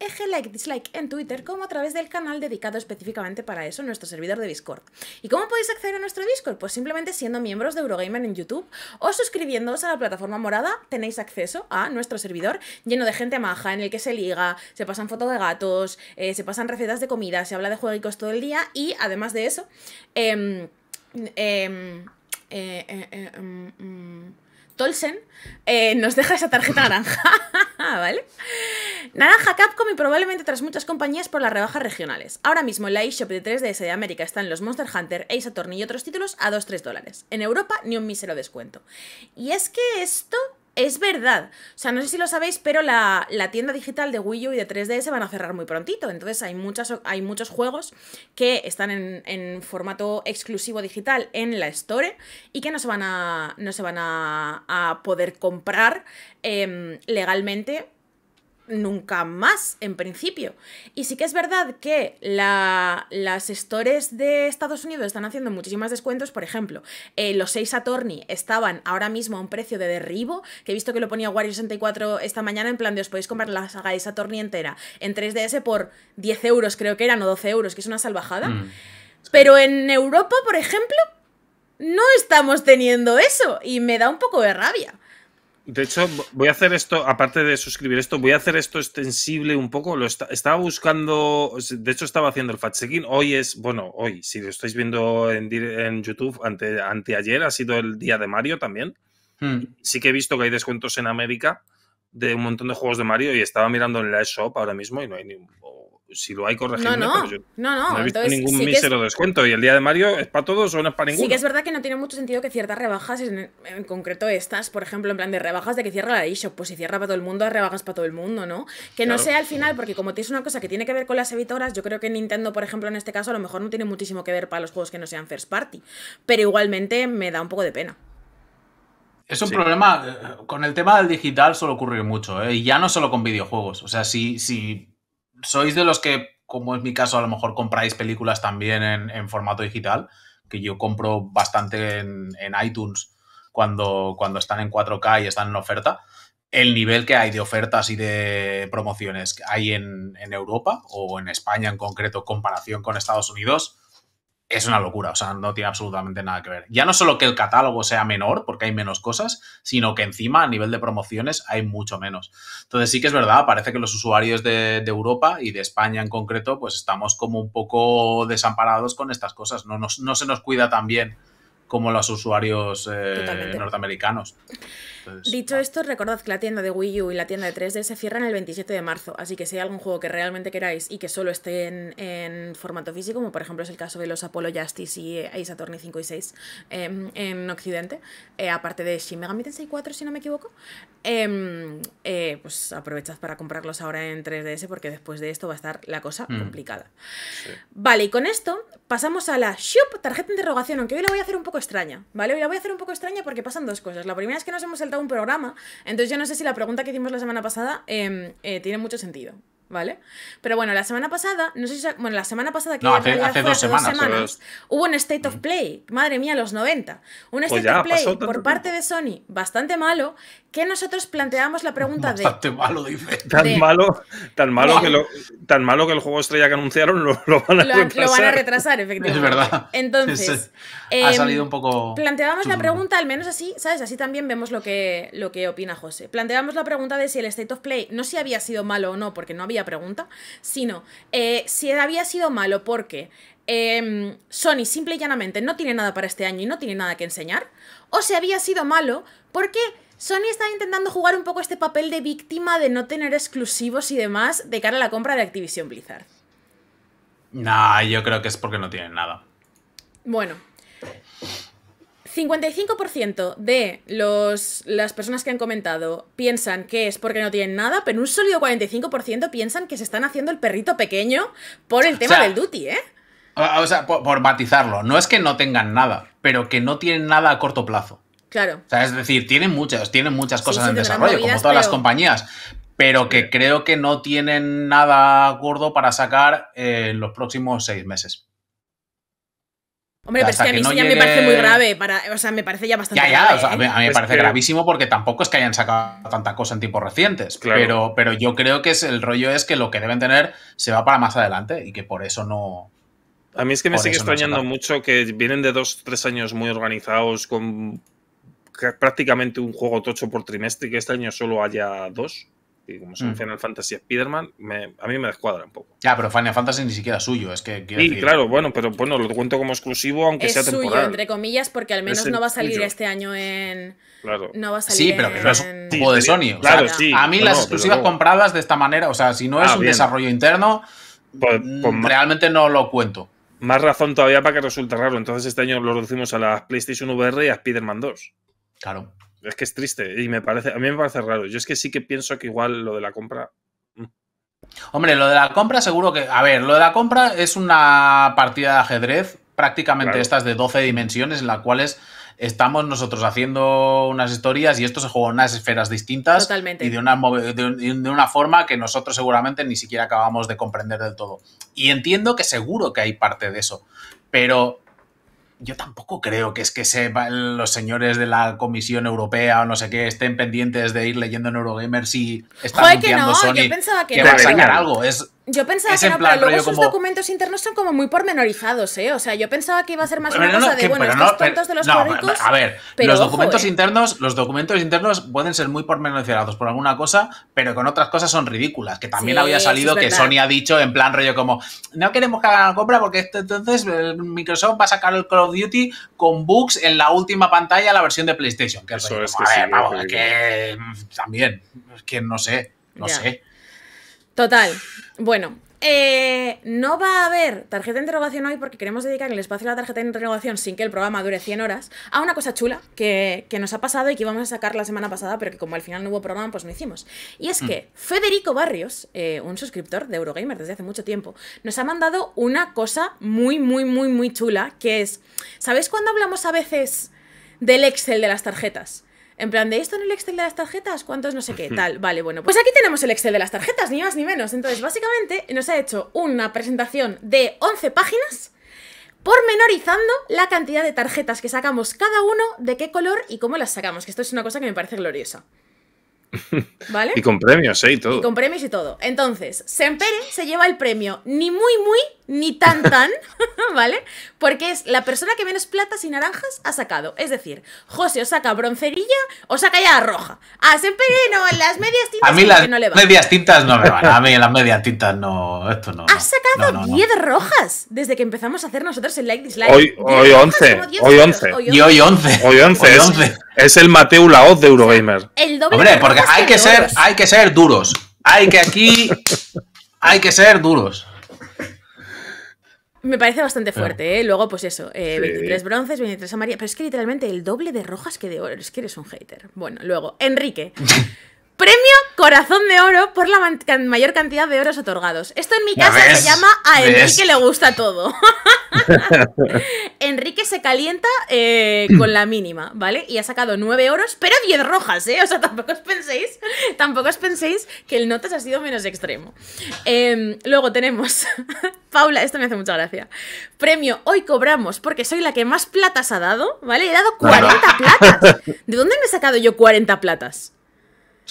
dislike en Twitter como a través del canal dedicado específicamente para eso, nuestro servidor de Discord. ¿Y cómo podéis acceder a nuestro Discord? Pues simplemente siendo miembros de Eurogamer en YouTube o suscribiéndoos a la plataforma morada, tenéis acceso a nuestro servidor lleno de gente maja en el que se liga, se pasan fotos de gatos, eh, se pasan recetas de comida, se habla de juegos todo el día y además de eso, em, Em, eh, eh, eh, em, mm, Tolsen nos deja esa tarjeta naranja, ¿vale? Naranja Capcom y probablemente tras muchas compañías por las rebajas regionales. Ahora mismo en la eShop de 3DS de América están los Monster Hunter, Ace Attorney y otros títulos a 2-3 dólares. En Europa ni un mísero descuento. Y es que esto es verdad. O sea, no sé si lo sabéis, pero la, tienda digital de Wii U y de 3DS van a cerrar muy prontito. Entonces hay, hay muchos juegos que están en, formato exclusivo digital en la Store y que no se van a, no se van a, poder comprar em, legalmente nunca más, en principio. Y sí que es verdad que las stores de Estados Unidos están haciendo muchísimos descuentos. Por ejemplo, eh, los 6 Atorni estaban ahora mismo a un precio de derribo, que he visto que lo ponía Wario64 esta mañana, en plan de os podéis comprar la saga de esa entera en 3DS por 10 euros, creo que eran, o 12 euros, que es una salvajada. Mm. Pero en Europa, por ejemplo, no estamos teniendo eso y me da un poco de rabia. De hecho, voy a hacer esto, aparte de suscribir esto, voy a hacer esto extensible un poco. Lo estaba buscando, de hecho estaba haciendo el fact Hoy es, bueno, hoy, si lo estáis viendo en, YouTube, ante, anteayer ha sido el día de Mario también. Hmm. Sí que he visto que hay descuentos en América de un montón de juegos de Mario y estaba mirando en la shop ahora mismo y no hay ni, si lo hay, corregirlo. No, no, no, no. he ningún mísero descuento. Y el día de Mario es para todos o no es para ninguno. Sí que es verdad que no tiene mucho sentido que ciertas rebajas, en, concreto estas, por ejemplo, en plan de rebajas de que cierra la eShop, pues si cierra para todo el mundo, rebajas para todo el mundo, ¿no? Que no sea al final, porque como tienes una cosa que tiene que ver con las editoras, yo creo que Nintendo, por ejemplo, en este caso, a lo mejor no tiene muchísimo que ver para los juegos que no sean first party. Pero igualmente me da un poco de pena. Es un problema, eh, con el tema del digital suele ocurrir mucho, ¿eh? y ya no solo con videojuegos. O sea, si, si sois de los que, como es mi caso, a lo mejor compráis películas también en, formato digital, que yo compro bastante en, iTunes cuando, cuando están en 4K y están en oferta. El nivel que hay de ofertas y de promociones que hay en Europa o en España en concreto, comparación con Estados Unidos, es una locura, o sea, no tiene absolutamente nada que ver. Ya no solo que el catálogo sea menor, porque hay menos cosas, sino que encima a nivel de promociones hay mucho menos. Entonces sí que es verdad, parece que los usuarios de, Europa y de España en concreto, pues estamos como un poco desamparados con estas cosas, no, no se nos cuida tan bien como los usuarios eh, norteamericanos. Dicho esto, recordad que la tienda de Wii U y la tienda de 3 ds se cierran el 27 de marzo, así que si hay algún juego que realmente queráis y que solo esté en, formato físico, como por ejemplo es el caso de los Apollo Justice y eh, Ace Attorney 5 y 6 em, en Occidente, eh, aparte de Shin Megami Tensei 4 si no me equivoco, em, eh, pues aprovechad para comprarlos ahora en 3DS porque después de esto va a estar la cosa mm. complicada. Vale, y con esto pasamos a la SHOP tarjeta de interrogación, aunque hoy la voy a hacer un poco extraña, ¿vale? Hoy la voy a hacer un poco extraña porque pasan dos cosas. La primera es que nos hemos saltado un programa. Entonces yo no sé si la pregunta que hicimos la semana pasada em, eh, tiene mucho sentido. ¿Vale? Pero bueno, la semana pasada, no sé si. Bueno, la semana pasada que no, hace, dos, semanas, hubo un State of Play, madre mía, los 90. Un pues State of Play por parte de Sony bastante malo que nosotros planteamos la pregunta de. malo, Tan malo, tan malo, que tan malo que el juego estrella que anunciaron lo, van a retrasar. Lo van a retrasar, efectivamente. Es verdad. Entonces. ha em, salido un poco. planteamos la pregunta, al menos así, ¿sabes? Así también vemos lo que, lo que opina José. planteamos la pregunta de si el State of Play, no si había sido malo o no, porque no había pregunta, sino eh, si había sido malo porque em, Sony simple y llanamente no tiene nada para este año y no tiene nada que enseñar, o si había sido malo porque Sony está intentando jugar un poco este papel de víctima de no tener exclusivos y demás de cara a la compra de Activision Blizzard. Nah, yo creo que es porque no tienen nada. Bueno. 55% de las personas que han comentado piensan que es porque no tienen nada, pero un sólido 45% piensan que se están haciendo el perrito pequeño por el tema del duty, ¿eh? O sea, por matizarlo, no es que no tengan nada, pero que no tienen nada a corto plazo. Claro. O sea, es decir, tienen muchas, tienen muchas cosas en desarrollo, como todas las compañías, pero que creo que no tienen nada gordo para sacar en los próximos seis meses. Hombre, pero es que a mí eso ya me parece muy grave. o sea, me parece ya bastante. Ya, ya, a mí, me parece gravísimo porque tampoco es que hayan sacado tanta cosa en tiempos recientes. Pero, pero yo creo que el rollo es que lo que deben tener se va para más adelante y que por eso no. A mí es que me sigue extrañando mucho que vienen de dos, tres años muy organizados, con prácticamente un juego tocho por trimestre que este año solo haya dos. Y como se Final mm. Fantasy y Spider-Man, a mí me descuadra un poco. Ya, pero Final Fantasy ni siquiera suyo, es que. Sí, claro, bueno, pero bueno, lo cuento como exclusivo, aunque sea temporal. suyo, entre comillas, porque al menos no va a salir este año en. No va a salir Sí, pero es un juego de Sony. Claro, sí, a mí las exclusivas compradas de esta manera, o sea, si no ah, es un desarrollo interno, pues, mm, pues realmente no lo cuento. Más razón todavía para que resulte raro. Entonces este año lo reducimos a las PlayStation VR y a Spider-Man 2. Claro. Es que es triste y me parece, a mí me parece raro. Yo es que sí que pienso que igual lo de la compra. Mm. Hombre, lo de la compra seguro que... A ver, lo de la compra es una partida de ajedrez prácticamente estas de 12 dimensiones en las cuales estamos nosotros haciendo unas historias y esto se juega en unas esferas distintas y de una, de una forma que nosotros seguramente ni siquiera acabamos de comprender del todo. Y entiendo que seguro que hay parte de eso, pero yo tampoco creo que es que se los señores de la Comisión Europea o no sé qué estén pendientes de ir leyendo en Eurogamer si están Sony yo pensaba que, que va a sacar algo. Es, yo pensaba que no, pero luego sus documentos internos son como muy pormenorizados, ¿eh? O sea, yo pensaba que iba a ser más pero una cosa de, estos de los A ver, los documentos eh. internos, los documentos internos pueden ser muy pormenorizados por alguna cosa, pero con otras cosas son ridículas. Que también había salido que Sony ha dicho en plan rollo como, no queremos que hagan la compra porque este entonces eh, Microsoft va a sacar el Call of Duty con bugs en la última pantalla la versión de PlayStation. Que es, a ver, vamos, que mm, también, es que no sé, no sé. Total. Bueno, eh, no va a haber tarjeta de interrogación hoy porque queremos dedicar el espacio a la tarjeta de interrogación sin que el programa dure 100 horas a una cosa chula que, nos ha pasado y que íbamos a sacar la semana pasada, pero que como al final no hubo programa, pues no hicimos. Y es mm. que Federico Barrios, eh, un suscriptor de Eurogamer desde hace mucho tiempo, nos ha mandado una cosa muy, muy, muy, muy chula, que es, ¿sabéis cuando hablamos a veces del Excel de las tarjetas? En plan, de esto en el Excel de las tarjetas, ¿cuántos no sé qué? Tal, vale, bueno. Pues aquí tenemos el Excel de las tarjetas, ni más ni menos. Entonces, básicamente, nos ha hecho una presentación de 11 páginas pormenorizando la cantidad de tarjetas que sacamos cada uno, de qué color y cómo las sacamos, que esto es una cosa que me parece gloriosa. ¿Vale? y con premios, ¿eh? Y todo. Y con premios y todo. Entonces, Sempere se lleva el premio ni muy muy ni tan tan, ¿vale? Porque es la persona que menos platas y naranjas ha sacado. Es decir, José os saca broncerilla o saca ya roja. A no las medias tintas a mí las medias tintas no me van. A mí las medias tintas no. Esto no. Has sacado 10 rojas desde que empezamos a hacer nosotros el like dislike. Hoy, hoy 11. Hoy 11. Y hoy 11. Hoy 11. Es, el Mateo Laoz de Eurogamer. El Hombre, porque hay que, ser, hay que ser duros. Hay que aquí. Hay que ser duros. Me parece bastante fuerte, ¿eh? Luego, pues eso, 23 eh, bronces, 23 amarillas. Pero es que literalmente el doble de rojas que de oro. Es que eres un hater. Bueno, luego, Enrique. Premio Corazón de Oro por la mayor cantidad de oros otorgados. Esto en mi casa se llama a Enrique le gusta todo. Enrique se calienta eh, con la mínima, ¿vale? Y ha sacado nueve oros, pero 10 rojas, ¿eh? O sea, tampoco os penséis, tampoco os penséis que el notas ha sido menos extremo. Em, luego tenemos, Paula, esto me hace mucha gracia. Premio Hoy cobramos porque soy la que más platas ha dado, ¿vale? He dado 40 platas. ¿De dónde me he sacado yo 40 platas?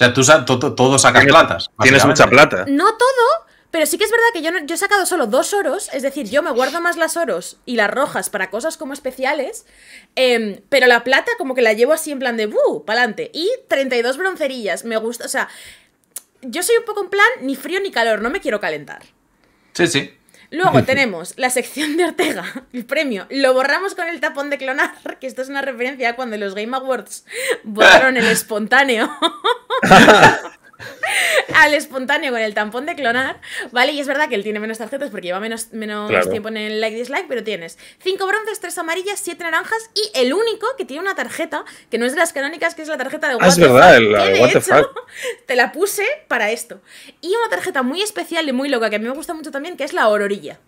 O sea, tú, todo sacas platas. Tienes mucha plata. No todo, pero sí que es verdad que yo, yo, he sacado solo dos oros, es decir, yo me guardo más las oros y las rojas para cosas como especiales, em, pero la plata como que la llevo así en plan de ¡buh! ¡Pa'lante! Y 32 broncerillas, me gusta, o sea, yo soy un poco en plan ni frío ni calor, no me quiero calentar. Sí, sí. Luego tenemos la sección de Ortega, el premio. Lo borramos con el tapón de clonar, que esto es una referencia a cuando los Game Awards borraron el espontáneo. al espontáneo con el tampón de clonar, ¿vale? Y es verdad que él tiene menos tarjetas porque lleva menos, menos tiempo en el like-dislike, pero tienes 5 bronces, 3 amarillas, 7 naranjas y el único que tiene una tarjeta, que no es de las canónicas, que es la tarjeta de ah, es verdad, el de Te la puse para esto. Y una tarjeta muy especial y muy loca que a mí me gusta mucho también, que es la ororilla.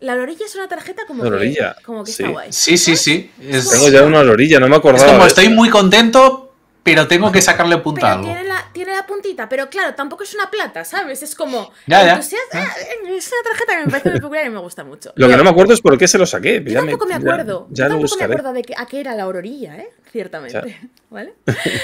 La Ororilla es una tarjeta como que, como que sí. está guay. Sí, sí, sí. Tengo ya una orilla, no me acordaba. como estoy muy contento, pero tengo que sacarle punta Tiene la, tiene la, puntita, pero claro, tampoco es una plata, ¿sabes? Es como. Ah. Eh, eh, es una tarjeta que me parece muy popular y me gusta mucho. Lo que no me acuerdo es por qué se lo saqué. Yo tampoco me, acuerdo. Ya, tampoco me acuerdo de que, a qué era la aurorilla, ¿eh? Ciertamente. ¿Vale?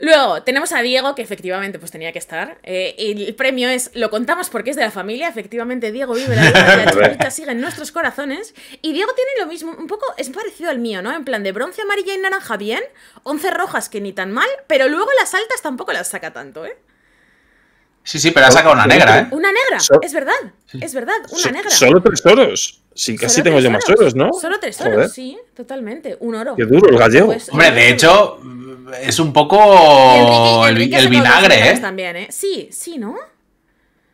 Luego tenemos a Diego, que efectivamente pues tenía que estar. Eh, y el premio es, lo contamos porque es de la familia, efectivamente Diego vive la vida, sigue en nuestros corazones. Y Diego tiene lo mismo, un poco, es parecido al mío, ¿no? En plan de bronce, amarilla y naranja bien, once rojas que ni tan mal, pero luego las altas tampoco las saca tanto, ¿eh? Sí, sí, pero ha sacado una negra, ¿eh? Una negra, ¿eh? es verdad. Es verdad, una negra. Solo tres oros. Sí, casi tengo yo más oros, ¿no? Solo tres sí, totalmente. Un oro. Qué duro el gallego. Pues, Hombre, de hecho, es un poco el, vinagre, ¿eh? También, ¿eh? Sí, sí, ¿no?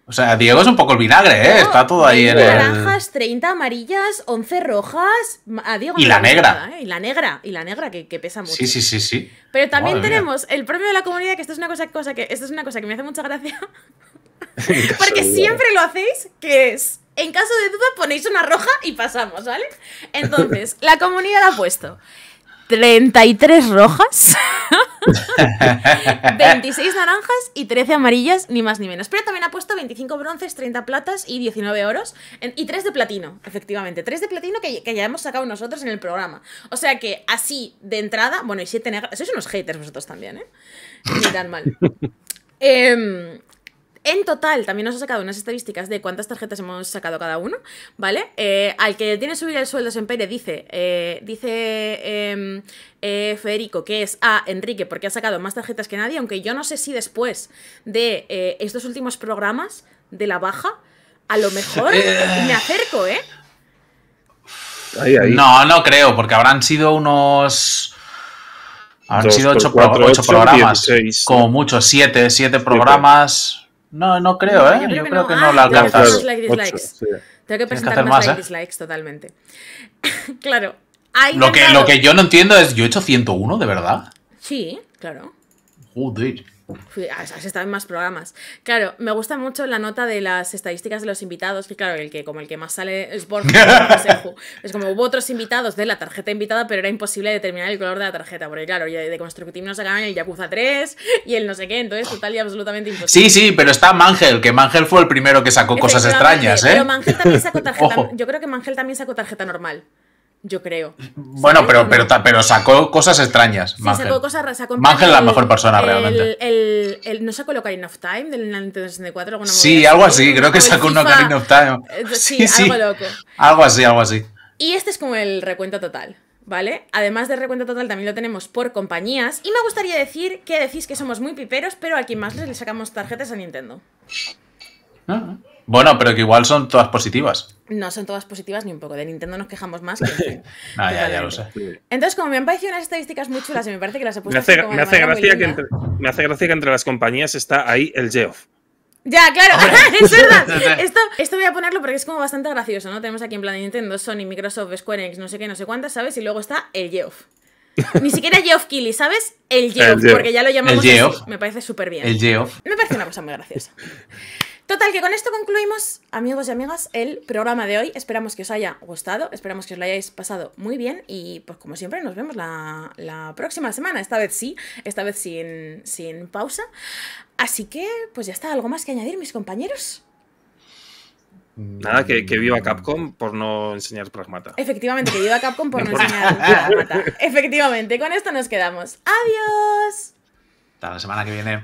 O sea, Diego es un poco el vinagre, ¿eh? Está todo ahí en naranjas, treinta 30 amarillas, 11 rojas. A y la negra. ¿eh? Y la negra, y la negra que, que, pesa mucho. Sí, sí, sí, sí. Pero también tenemos el premio de la comunidad, que esto es una cosa, cosa que esto es una cosa que me hace mucha gracia. Porque siempre lo hacéis, que es, en caso de duda ponéis una roja y pasamos, ¿vale? Entonces, la comunidad ha puesto 33 rojas, 26 naranjas y 13 amarillas, ni más ni menos. Pero también ha puesto 25 bronces, 30 platas y 19 oros. y 3 de platino, efectivamente. 3 de platino que, ya hemos sacado nosotros en el programa. O sea que así, de entrada, bueno, y 7 negras. Sois unos haters vosotros también, ¿eh? Ni tan mal. Eh, en total, también nos ha sacado unas estadísticas de cuántas tarjetas hemos sacado cada uno, ¿vale? Eh, al que tiene subir el sueldo Sempere dice, eh, dice em, eh, Federico que es a ah, Enrique porque ha sacado más tarjetas que nadie, aunque yo no sé si después de estos últimos programas de la baja, a lo mejor me acerco, ¿eh? No, no creo, porque habrán sido unos... Habrán sido ocho, programas, como mucho, siete, siete programas. No, no creo, ¿eh? Yo creo, que, no. Ah, la alcanzas. Tengo que dislikes. que presentar más, ¿eh? dislikes, totalmente. claro. Lo que, lo que yo no entiendo es, ¿yo he hecho 101 de verdad? Sí, claro. Joder. Fui, has en más programas. Claro, me gusta mucho la nota de las estadísticas de los invitados, que claro, el que como el que más sale es Borja. es como hubo otros invitados de la tarjeta invitada, pero era imposible determinar el color de la tarjeta, porque claro, de Constructive nos sacaban el Yakuza 3 y el no sé qué, entonces total y absolutamente imposible. Sí, sí, pero está Mangel, que Mangel fue el primero que sacó cosas extrañas, ¿eh? yo creo que Mangel también sacó tarjeta normal yo creo. Bueno, pero, pero, sacó cosas extrañas. Sí, Mangel. Mangel es la mejor persona realmente. El, ¿No sacó el Ocarina of Time del Nintendo 64? sí, algo así. Creo que sacó un Ocarina of Time. Eh, sí, algo loco. Algo así, algo así. Y este es como el recuento total. ¿Vale? Además del recuento total también lo tenemos por compañías. Y me gustaría decir que decís que somos muy piperos, pero a quien más le sacamos tarjetas a Nintendo. Ah. ah. Bueno, pero que igual son todas positivas. No son todas positivas ni un poco. De Nintendo nos quejamos más. Que... Ah, ya, ya, lo sé. Entonces, como me han parecido unas estadísticas muy chulas y me parece que las he puesto. Me hace, me hace gracia, que entre, las compañías está ahí el Geoff. Ya, claro, es verdad. Esto, esto, voy a ponerlo porque es como bastante gracioso, ¿no? Tenemos aquí en plan de Nintendo, Sony, Microsoft, Square Enix, no sé qué, no sé cuántas, ¿sabes? Y luego está el Geoff. Ni siquiera Geoff Killy, ¿sabes? El Geoff, porque ya lo llamamos el así. Me parece súper bien. El Geoff. Me parece una cosa muy graciosa. Total, que con esto concluimos, amigos y amigas, el programa de hoy. Esperamos que os haya gustado, esperamos que os lo hayáis pasado muy bien y pues como siempre nos vemos la, próxima semana, esta vez sí, esta vez sin, sin pausa. Así que pues ya está, ¿algo más que añadir mis compañeros? Nada, que, que, viva Capcom por no enseñar Pragmata. Efectivamente, que viva Capcom por no enseñar Pragmata. Efectivamente, con esto nos quedamos. Adiós. Hasta la semana que viene.